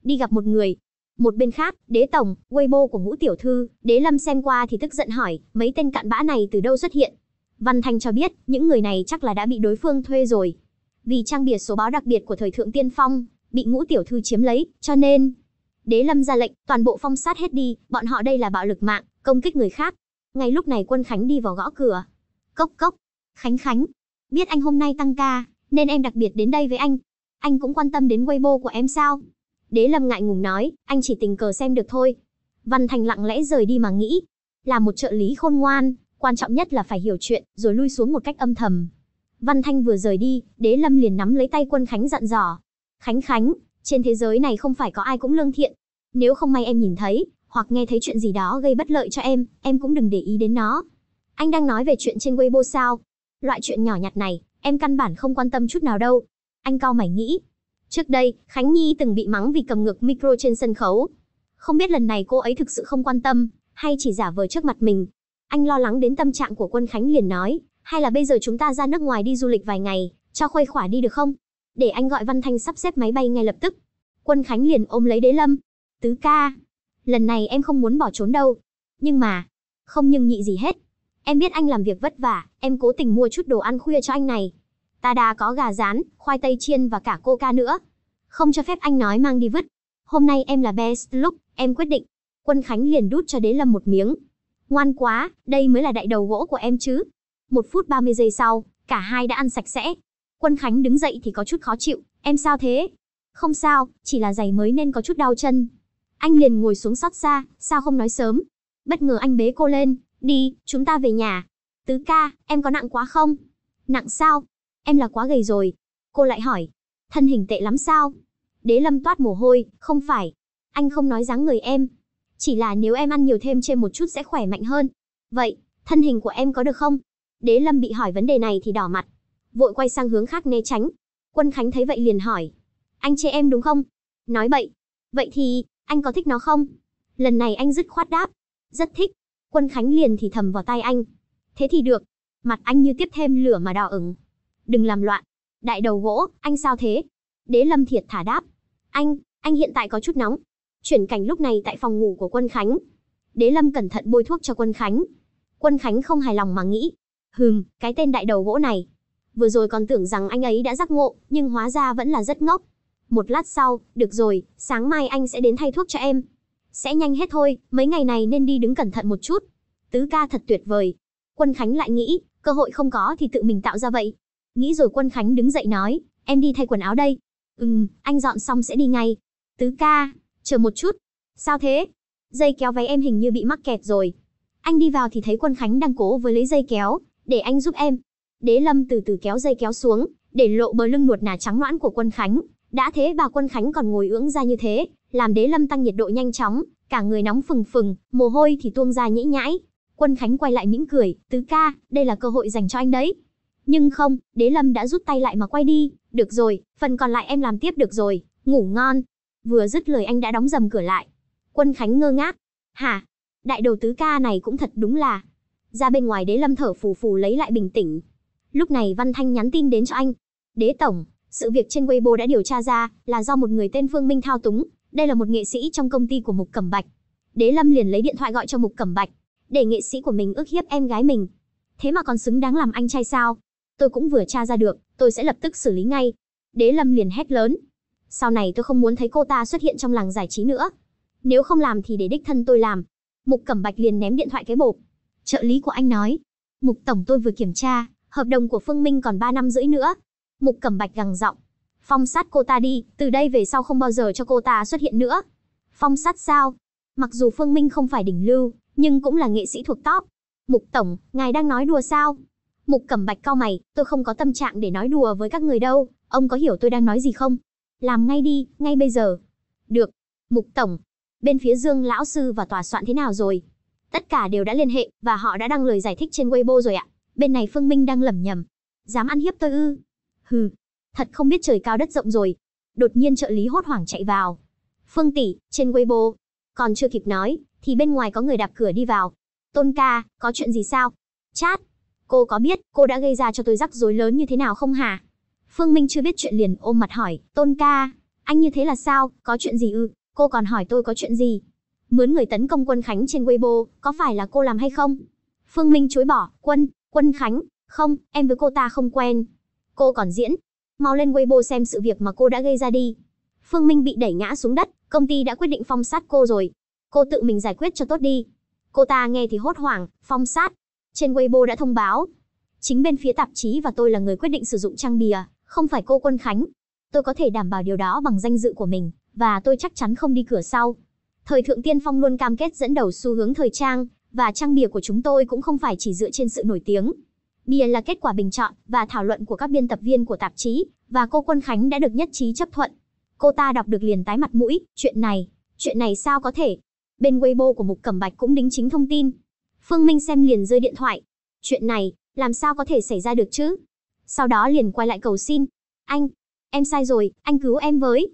Đi gặp một người. Một bên khác, đế tổng, Weibo của ngũ tiểu thư, đế lâm xem qua thì tức giận hỏi, mấy tên cặn bã này từ đâu xuất hiện? Văn Thanh cho biết, những người này chắc là đã bị đối phương thuê rồi. Vì trang bìa số báo đặc biệt của thời thượng tiên phong, bị ngũ tiểu thư chiếm lấy, cho nên Đế Lâm ra lệnh, toàn bộ phong sát hết đi, bọn họ đây là bạo lực mạng, công kích người khác. Ngay lúc này Quân Khánh đi vào gõ cửa. Cốc cốc, Khánh Khánh, biết anh hôm nay tăng ca, nên em đặc biệt đến đây với anh. Anh cũng quan tâm đến Weibo của em sao? Đế Lâm ngại ngùng nói, anh chỉ tình cờ xem được thôi. Văn Thành lặng lẽ rời đi mà nghĩ, là một trợ lý khôn ngoan, quan trọng nhất là phải hiểu chuyện, rồi lui xuống một cách âm thầm. Văn Thanh vừa rời đi, Đế Lâm liền nắm lấy tay Quân Khánh dặn dò, Khánh Khánh, trên thế giới này không phải có ai cũng lương thiện. Nếu không may em nhìn thấy, hoặc nghe thấy chuyện gì đó gây bất lợi cho em, em cũng đừng để ý đến nó. Anh đang nói về chuyện trên Weibo sao? Loại chuyện nhỏ nhặt này, em căn bản không quan tâm chút nào đâu. Anh cao mày nghĩ. Trước đây, Khánh Nhi từng bị mắng vì cầm ngược micro trên sân khấu. Không biết lần này cô ấy thực sự không quan tâm, hay chỉ giả vờ trước mặt mình. Anh lo lắng đến tâm trạng của quân Khánh liền nói, hay là bây giờ chúng ta ra nước ngoài đi du lịch vài ngày, cho khuây khỏa đi được không? để anh gọi Văn Thanh sắp xếp máy bay ngay lập tức. Quân Khánh liền ôm lấy Đế Lâm. Tứ ca, lần này em không muốn bỏ trốn đâu. Nhưng mà, không nhưng nhị gì hết. Em biết anh làm việc vất vả, em cố tình mua chút đồ ăn khuya cho anh này. Ta đã có gà rán, khoai tây chiên và cả cô ca nữa. Không cho phép anh nói mang đi vứt. Hôm nay em là best lúc, em quyết định. Quân Khánh liền đút cho Đế Lâm một miếng. Ngoan quá, đây mới là đại đầu gỗ của em chứ. Một phút 30 giây sau, cả hai đã ăn sạch sẽ. Quân Khánh đứng dậy thì có chút khó chịu, em sao thế? Không sao, chỉ là giày mới nên có chút đau chân. Anh liền ngồi xuống xót xa, sao không nói sớm? Bất ngờ anh bế cô lên, đi, chúng ta về nhà. Tứ ca, em có nặng quá không? Nặng sao? Em là quá gầy rồi. Cô lại hỏi, thân hình tệ lắm sao? Đế lâm toát mồ hôi, không phải. Anh không nói dáng người em. Chỉ là nếu em ăn nhiều thêm trên một chút sẽ khỏe mạnh hơn. Vậy, thân hình của em có được không? Đế lâm bị hỏi vấn đề này thì đỏ mặt, vội quay sang hướng khác né tránh. Quân Khánh thấy vậy liền hỏi, anh chê em đúng không? Nói bậy. Vậy thì, anh có thích nó không? Lần này anh dứt khoát đáp, rất thích. Quân Khánh liền thì thầm vào tai anh. Thế thì được. Mặt anh như tiếp thêm lửa mà đỏ ửng. Đừng làm loạn. Đại đầu gỗ, anh sao thế? Đế Lâm thiệt thả đáp. Anh, anh hiện tại có chút nóng. Chuyển cảnh lúc này tại phòng ngủ của Quân Khánh. Đế Lâm cẩn thận bôi thuốc cho Quân Khánh. Quân Khánh không hài lòng mà nghĩ. Hừm, cái tên đại đầu gỗ này vừa rồi còn tưởng rằng anh ấy đã giác ngộ, nhưng hóa ra vẫn là rất ngốc. Một lát sau, được rồi, sáng mai anh sẽ đến thay thuốc cho em. Sẽ nhanh hết thôi, mấy ngày này nên đi đứng cẩn thận một chút. Tứ ca thật tuyệt vời. Quân Khánh lại nghĩ, cơ hội không có thì tự mình tạo ra vậy. Nghĩ rồi Quân Khánh đứng dậy nói, em đi thay quần áo đây. Ừm, anh dọn xong sẽ đi ngay. Tứ ca, chờ một chút. Sao thế? Dây kéo váy em hình như bị mắc kẹt rồi. Anh đi vào thì thấy Quân Khánh đang cố với lấy dây kéo, để anh giúp em. Đế Lâm từ từ kéo dây kéo xuống, để lộ bờ lưng nuột nà trắng noãn của Quân Khánh. Đã thế bà Quân Khánh còn ngồi ưỡng ra như thế, làm Đế Lâm tăng nhiệt độ nhanh chóng, cả người nóng phừng phừng, mồ hôi thì tuôn ra nhễ nhãi. Quân Khánh quay lại mỉm cười, "Tứ ca, đây là cơ hội dành cho anh đấy." Nhưng không, Đế Lâm đã rút tay lại mà quay đi, "Được rồi, phần còn lại em làm tiếp được rồi, ngủ ngon." Vừa dứt lời anh đã đóng dầm cửa lại. Quân Khánh ngơ ngác, "Hả? Đại đầu tứ ca này cũng thật đúng là." Ra bên ngoài Đế Lâm thở phù phù lấy lại bình tĩnh, Lúc này Văn Thanh nhắn tin đến cho anh. Đế Tổng, sự việc trên Weibo đã điều tra ra là do một người tên phương Minh thao túng. Đây là một nghệ sĩ trong công ty của Mục Cẩm Bạch. Đế Lâm liền lấy điện thoại gọi cho Mục Cẩm Bạch, để nghệ sĩ của mình ước hiếp em gái mình. Thế mà còn xứng đáng làm anh trai sao? Tôi cũng vừa tra ra được, tôi sẽ lập tức xử lý ngay. Đế Lâm liền hét lớn. Sau này tôi không muốn thấy cô ta xuất hiện trong làng giải trí nữa. Nếu không làm thì để đích thân tôi làm. Mục Cẩm Bạch liền ném điện thoại cái bộp. Trợ lý của anh nói. Mục Tổng tôi vừa kiểm tra, hợp đồng của Phương Minh còn 3 năm rưỡi nữa. Mục Cẩm Bạch gằn giọng, phong sát cô ta đi, từ đây về sau không bao giờ cho cô ta xuất hiện nữa. Phong sát sao? Mặc dù Phương Minh không phải đỉnh lưu, nhưng cũng là nghệ sĩ thuộc top. Mục Tổng, ngài đang nói đùa sao? Mục Cẩm Bạch cau mày, tôi không có tâm trạng để nói đùa với các người đâu, ông có hiểu tôi đang nói gì không? Làm ngay đi, ngay bây giờ. Được. Mục Tổng, bên phía Dương Lão Sư và tòa soạn thế nào rồi? Tất cả đều đã liên hệ, và họ đã đăng lời giải thích trên Weibo rồi ạ. Bên này Phương Minh đang lẩm nhẩm, dám ăn hiếp tôi ư? Hừ, thật không biết trời cao đất rộng rồi. Đột nhiên trợ lý hốt hoảng chạy vào. Phương tỷ, trên Weibo. Còn chưa kịp nói, thì bên ngoài có người đạp cửa đi vào. Tôn ca, có chuyện gì sao? Chát, cô có biết cô đã gây ra cho tôi rắc rối lớn như thế nào không hả? Phương Minh chưa biết chuyện liền ôm mặt hỏi, Tôn ca, anh như thế là sao, có chuyện gì ư? cô còn hỏi tôi có chuyện gì? Mướn người tấn công quân Khánh trên Weibo, có phải là cô làm hay không? Phương Minh chối bỏ, quân, Quân Khánh, không, em với cô ta không quen. Cô còn diễn. Mau lên Weibo xem sự việc mà cô đã gây ra đi. Phương Minh bị đẩy ngã xuống đất, công ty đã quyết định phong sát cô rồi. Cô tự mình giải quyết cho tốt đi. Cô ta nghe thì hốt hoảng, phong sát. Trên Weibo đã thông báo. Chính bên phía tạp chí và tôi là người quyết định sử dụng trang bìa, không phải cô Quân Khánh. Tôi có thể đảm bảo điều đó bằng danh dự của mình, và tôi chắc chắn không đi cửa sau. Thời thượng tiên phong luôn cam kết dẫn đầu xu hướng thời trang, và trang bìa của chúng tôi cũng không phải chỉ dựa trên sự nổi tiếng. Bìa là kết quả bình chọn và thảo luận của các biên tập viên của tạp chí, và cô Quân Khánh đã được nhất trí chấp thuận. Cô ta đọc được liền tái mặt mũi, chuyện này, chuyện này sao có thể? Bên Weibo của Mục Cẩm Bạch cũng đính chính thông tin. Phương Minh xem liền rơi điện thoại. Chuyện này, làm sao có thể xảy ra được chứ? Sau đó liền quay lại cầu xin. Anh, em sai rồi, anh cứu em với.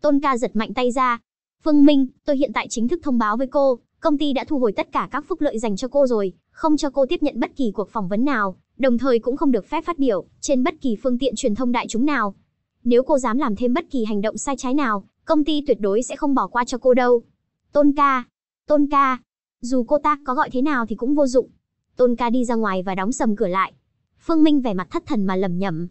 Tôn ca giật mạnh tay ra. Phương Minh, tôi hiện tại chính thức thông báo với cô, Công ty đã thu hồi tất cả các phúc lợi dành cho cô rồi, không cho cô tiếp nhận bất kỳ cuộc phỏng vấn nào, đồng thời cũng không được phép phát biểu trên bất kỳ phương tiện truyền thông đại chúng nào. Nếu cô dám làm thêm bất kỳ hành động sai trái nào, công ty tuyệt đối sẽ không bỏ qua cho cô đâu. Tôn ca, Tôn ca, dù cô ta có gọi thế nào thì cũng vô dụng. Tôn ca đi ra ngoài và đóng sầm cửa lại. Phương Minh vẻ mặt thất thần mà lẩm nhẩm.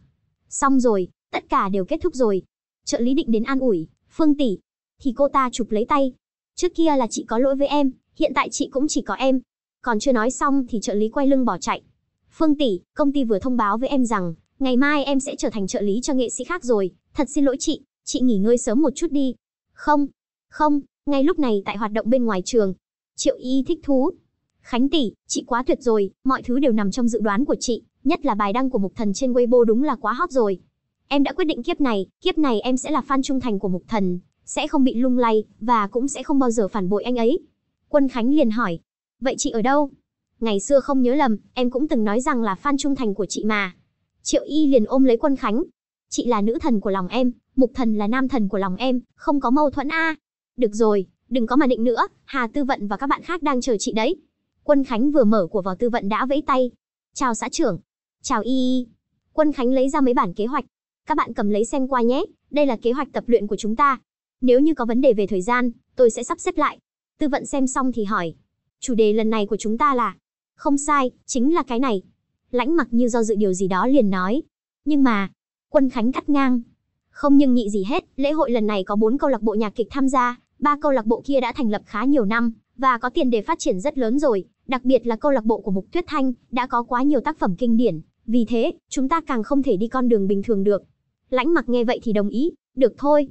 Xong rồi, tất cả đều kết thúc rồi. Trợ lý định đến an ủi, Phương tỷ, thì cô ta chụp lấy tay. Trước kia là chị có lỗi với em, hiện tại chị cũng chỉ có em. Còn chưa nói xong thì trợ lý quay lưng bỏ chạy. Phương tỷ, công ty vừa thông báo với em rằng, ngày mai em sẽ trở thành trợ lý cho nghệ sĩ khác rồi, thật xin lỗi chị, chị nghỉ ngơi sớm một chút đi. Không, không, ngay lúc này tại hoạt động bên ngoài trường. Triệu Y thích thú. Khánh tỷ, chị quá tuyệt rồi, mọi thứ đều nằm trong dự đoán của chị, nhất là bài đăng của Mục Thần trên Weibo đúng là quá hot rồi. Em đã quyết định kiếp này, kiếp này em sẽ là fan trung thành của Mục Thần, sẽ không bị lung lay và cũng sẽ không bao giờ phản bội anh ấy. Quân Khánh liền hỏi, vậy chị ở đâu? Ngày xưa không nhớ lầm, em cũng từng nói rằng là fan trung thành của chị mà. Triệu Y liền ôm lấy Quân Khánh. Chị là nữ thần của lòng em, mục thần là nam thần của lòng em, không có mâu thuẫn a. À. Được rồi, đừng có mà định nữa, Hà Tư Vận và các bạn khác đang chờ chị đấy. Quân Khánh vừa mở của vào Tư Vận đã vẫy tay. Chào xã trưởng. Chào Y. Quân Khánh lấy ra mấy bản kế hoạch. Các bạn cầm lấy xem qua nhé, đây là kế hoạch tập luyện của chúng ta. Nếu như có vấn đề về thời gian, tôi sẽ sắp xếp lại. Tư vận xem xong thì hỏi. Chủ đề lần này của chúng ta là... Không sai, chính là cái này. Lãnh mặc như do dự điều gì đó liền nói. Nhưng mà... Quân Khánh cắt ngang. Không nhưng nhị gì hết, lễ hội lần này có 4 câu lạc bộ nhạc kịch tham gia, ba câu lạc bộ kia đã thành lập khá nhiều năm, và có tiền để phát triển rất lớn rồi, đặc biệt là câu lạc bộ của Mục Tuyết Thanh, đã có quá nhiều tác phẩm kinh điển, vì thế, chúng ta càng không thể đi con đường bình thường được. Lãnh mặc nghe vậy thì đồng ý, được thôi.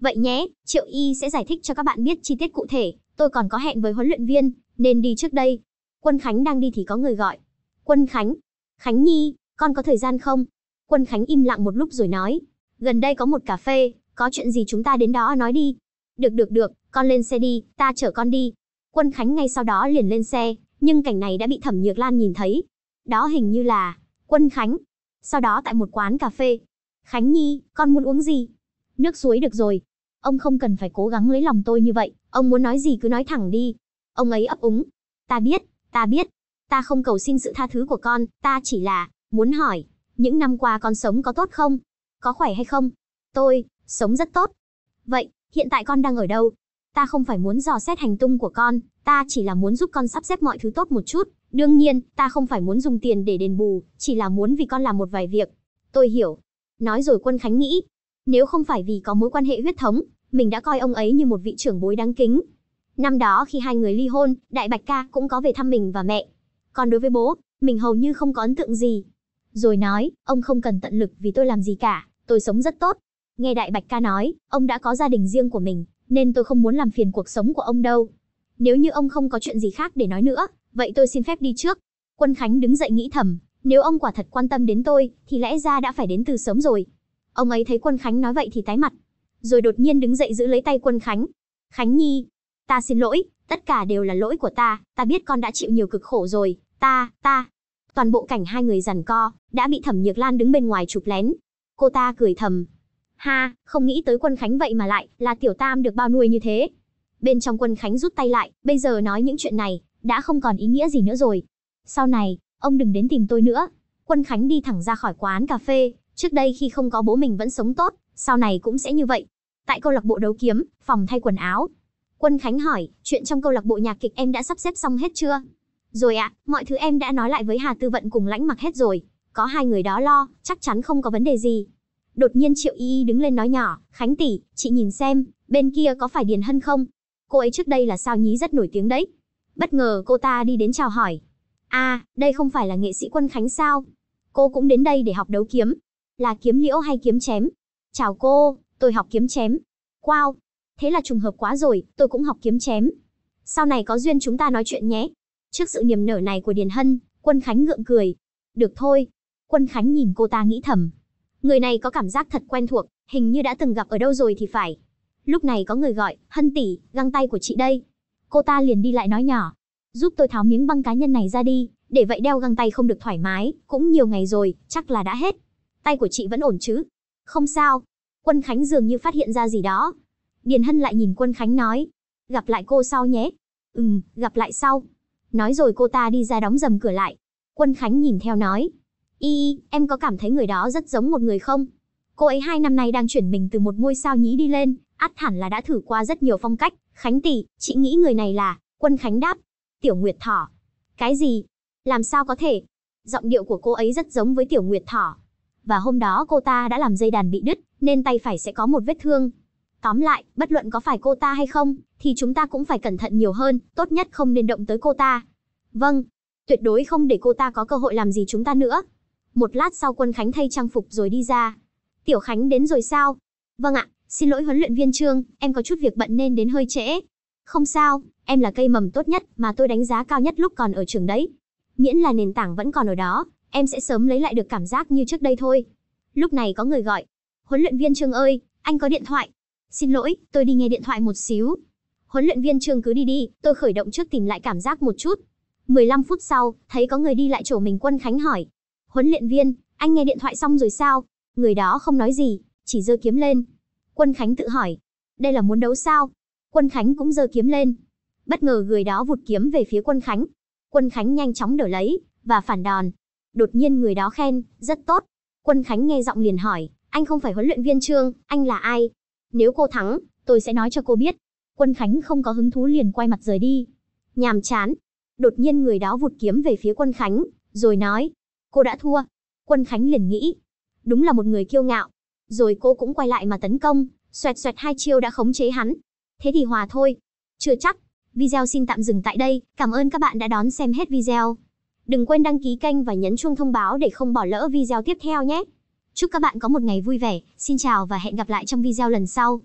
Vậy nhé, Triệu Y sẽ giải thích cho các bạn biết chi tiết cụ thể Tôi còn có hẹn với huấn luyện viên, nên đi trước đây. Quân Khánh đang đi thì có người gọi. Quân Khánh, Khánh Nhi, con có thời gian không? Quân Khánh im lặng một lúc rồi nói. Gần đây có một cà phê, có chuyện gì chúng ta đến đó nói đi. Được được được, con lên xe đi, ta chở con đi. Quân Khánh ngay sau đó liền lên xe, nhưng cảnh này đã bị Thẩm Nhược Lan nhìn thấy. Đó hình như là Quân Khánh. Sau đó tại một quán cà phê. Khánh Nhi, con muốn uống gì? Nước suối được rồi, Ông không cần phải cố gắng lấy lòng tôi như vậy, ông muốn nói gì cứ nói thẳng đi. Ông ấy ấp úng. Ta biết, ta biết. Ta không cầu xin sự tha thứ của con, ta chỉ là, muốn hỏi, những năm qua con sống có tốt không? Có khỏe hay không? Tôi, sống rất tốt. Vậy, hiện tại con đang ở đâu? Ta không phải muốn dò xét hành tung của con, ta chỉ là muốn giúp con sắp xếp mọi thứ tốt một chút. Đương nhiên, ta không phải muốn dùng tiền để đền bù, chỉ là muốn vì con làm một vài việc. Tôi hiểu. Nói rồi Quân Khánh nghĩ, nếu không phải vì có mối quan hệ huyết thống, mình đã coi ông ấy như một vị trưởng bối đáng kính. Năm đó khi hai người ly hôn, Đại Bạch Ca cũng có về thăm mình và mẹ. Còn đối với bố, mình hầu như không có ấn tượng gì. Rồi nói, ông không cần tận lực vì tôi làm gì cả, tôi sống rất tốt. Nghe Đại Bạch Ca nói, ông đã có gia đình riêng của mình, nên tôi không muốn làm phiền cuộc sống của ông đâu. Nếu như ông không có chuyện gì khác để nói nữa, vậy tôi xin phép đi trước. Quân Khánh đứng dậy nghĩ thầm, nếu ông quả thật quan tâm đến tôi, thì lẽ ra đã phải đến từ sớm rồi. Ông ấy thấy Quân Khánh nói vậy thì tái mặt, rồi đột nhiên đứng dậy giữ lấy tay Quân Khánh. "Khánh Nhi, ta xin lỗi, tất cả đều là lỗi của ta, ta biết con đã chịu nhiều cực khổ rồi, ta, ta." Toàn bộ cảnh hai người giằng co, đã bị Thẩm Nhược Lan đứng bên ngoài chụp lén. Cô ta cười thầm, "Ha, không nghĩ tới Quân Khánh vậy mà lại là tiểu tam được bao nuôi như thế." Bên trong Quân Khánh rút tay lại, bây giờ nói những chuyện này đã không còn ý nghĩa gì nữa rồi. Sau này, ông đừng đến tìm tôi nữa. Quân Khánh đi thẳng ra khỏi quán cà phê, trước đây khi không có bố mình vẫn sống tốt, sau này cũng sẽ như vậy tại câu lạc bộ đấu kiếm, phòng thay quần áo. Quân Khánh hỏi, chuyện trong câu lạc bộ nhạc kịch em đã sắp xếp xong hết chưa? Rồi ạ, à, mọi thứ em đã nói lại với Hà Tư Vận cùng lãnh mặc hết rồi. Có hai người đó lo, chắc chắn không có vấn đề gì. Đột nhiên Triệu Y Y đứng lên nói nhỏ, Khánh tỷ, chị nhìn xem, bên kia có phải Điền Hân không? Cô ấy trước đây là sao nhí rất nổi tiếng đấy. Bất ngờ cô ta đi đến chào hỏi. À, đây không phải là nghệ sĩ quân Khánh sao? Cô cũng đến đây để học đấu kiếm. Là kiếm liễu hay kiếm chém? Chào cô, tôi học kiếm chém. Wow, thế là trùng hợp quá rồi, tôi cũng học kiếm chém. Sau này có duyên chúng ta nói chuyện nhé. Trước sự niềm nở này của Điền Hân, Quân Khánh ngượng cười. Được thôi. Quân Khánh nhìn cô ta nghĩ thầm. Người này có cảm giác thật quen thuộc, hình như đã từng gặp ở đâu rồi thì phải. Lúc này có người gọi, Hân tỷ, găng tay của chị đây. Cô ta liền đi lại nói nhỏ. Giúp tôi tháo miếng băng cá nhân này ra đi, để vậy đeo găng tay không được thoải mái, cũng nhiều ngày rồi, chắc là đã hết. Tay của chị vẫn ổn chứ? Không sao, Quân Khánh dường như phát hiện ra gì đó. Điền Hân lại nhìn Quân Khánh nói, gặp lại cô sau nhé. Ừm, gặp lại sau. Nói rồi cô ta đi ra đóng dầm cửa lại. Quân Khánh nhìn theo nói, y em có cảm thấy người đó rất giống một người không? Cô ấy hai năm nay đang chuyển mình từ một ngôi sao nhí đi lên, át hẳn là đã thử qua rất nhiều phong cách. Khánh tỷ, chị nghĩ người này là, Quân Khánh đáp, Tiểu Nguyệt Thỏ. Cái gì? Làm sao có thể? Giọng điệu của cô ấy rất giống với Tiểu Nguyệt Thỏ và hôm đó cô ta đã làm dây đàn bị đứt, nên tay phải sẽ có một vết thương. Tóm lại, bất luận có phải cô ta hay không, thì chúng ta cũng phải cẩn thận nhiều hơn, tốt nhất không nên động tới cô ta. Vâng, tuyệt đối không để cô ta có cơ hội làm gì chúng ta nữa. Một lát sau quân Khánh thay trang phục rồi đi ra. Tiểu Khánh đến rồi sao? Vâng ạ, xin lỗi huấn luyện viên Trương, em có chút việc bận nên đến hơi trễ. Không sao, em là cây mầm tốt nhất mà tôi đánh giá cao nhất lúc còn ở trường đấy. Miễn là nền tảng vẫn còn ở đó, em sẽ sớm lấy lại được cảm giác như trước đây thôi. Lúc này có người gọi. Huấn luyện viên Trương ơi, anh có điện thoại. Xin lỗi, tôi đi nghe điện thoại một xíu. Huấn luyện viên Trương cứ đi đi, tôi khởi động trước tìm lại cảm giác một chút. 15 phút sau, thấy có người đi lại chỗ mình Quân Khánh hỏi. Huấn luyện viên, anh nghe điện thoại xong rồi sao? Người đó không nói gì, chỉ giơ kiếm lên. Quân Khánh tự hỏi, đây là muốn đấu sao? Quân Khánh cũng giơ kiếm lên. Bất ngờ người đó vụt kiếm về phía Quân Khánh. Quân Khánh nhanh chóng đỡ lấy và phản đòn, đột nhiên người đó khen, rất tốt. Quân Khánh nghe giọng liền hỏi, anh không phải huấn luyện viên Trương, anh là ai? Nếu cô thắng, tôi sẽ nói cho cô biết. Quân Khánh không có hứng thú liền quay mặt rời đi. Nhàm chán. Đột nhiên người đó vụt kiếm về phía Quân Khánh, rồi nói, cô đã thua. Quân Khánh liền nghĩ, đúng là một người kiêu ngạo. Rồi cô cũng quay lại mà tấn công, xoẹt xoẹt hai chiêu đã khống chế hắn. Thế thì hòa thôi. Chưa chắc. Video xin tạm dừng tại đây. Cảm ơn các bạn đã đón xem hết video. Đừng quên đăng ký kênh và nhấn chuông thông báo để không bỏ lỡ video tiếp theo nhé. Chúc các bạn có một ngày vui vẻ, xin chào và hẹn gặp lại trong video lần sau.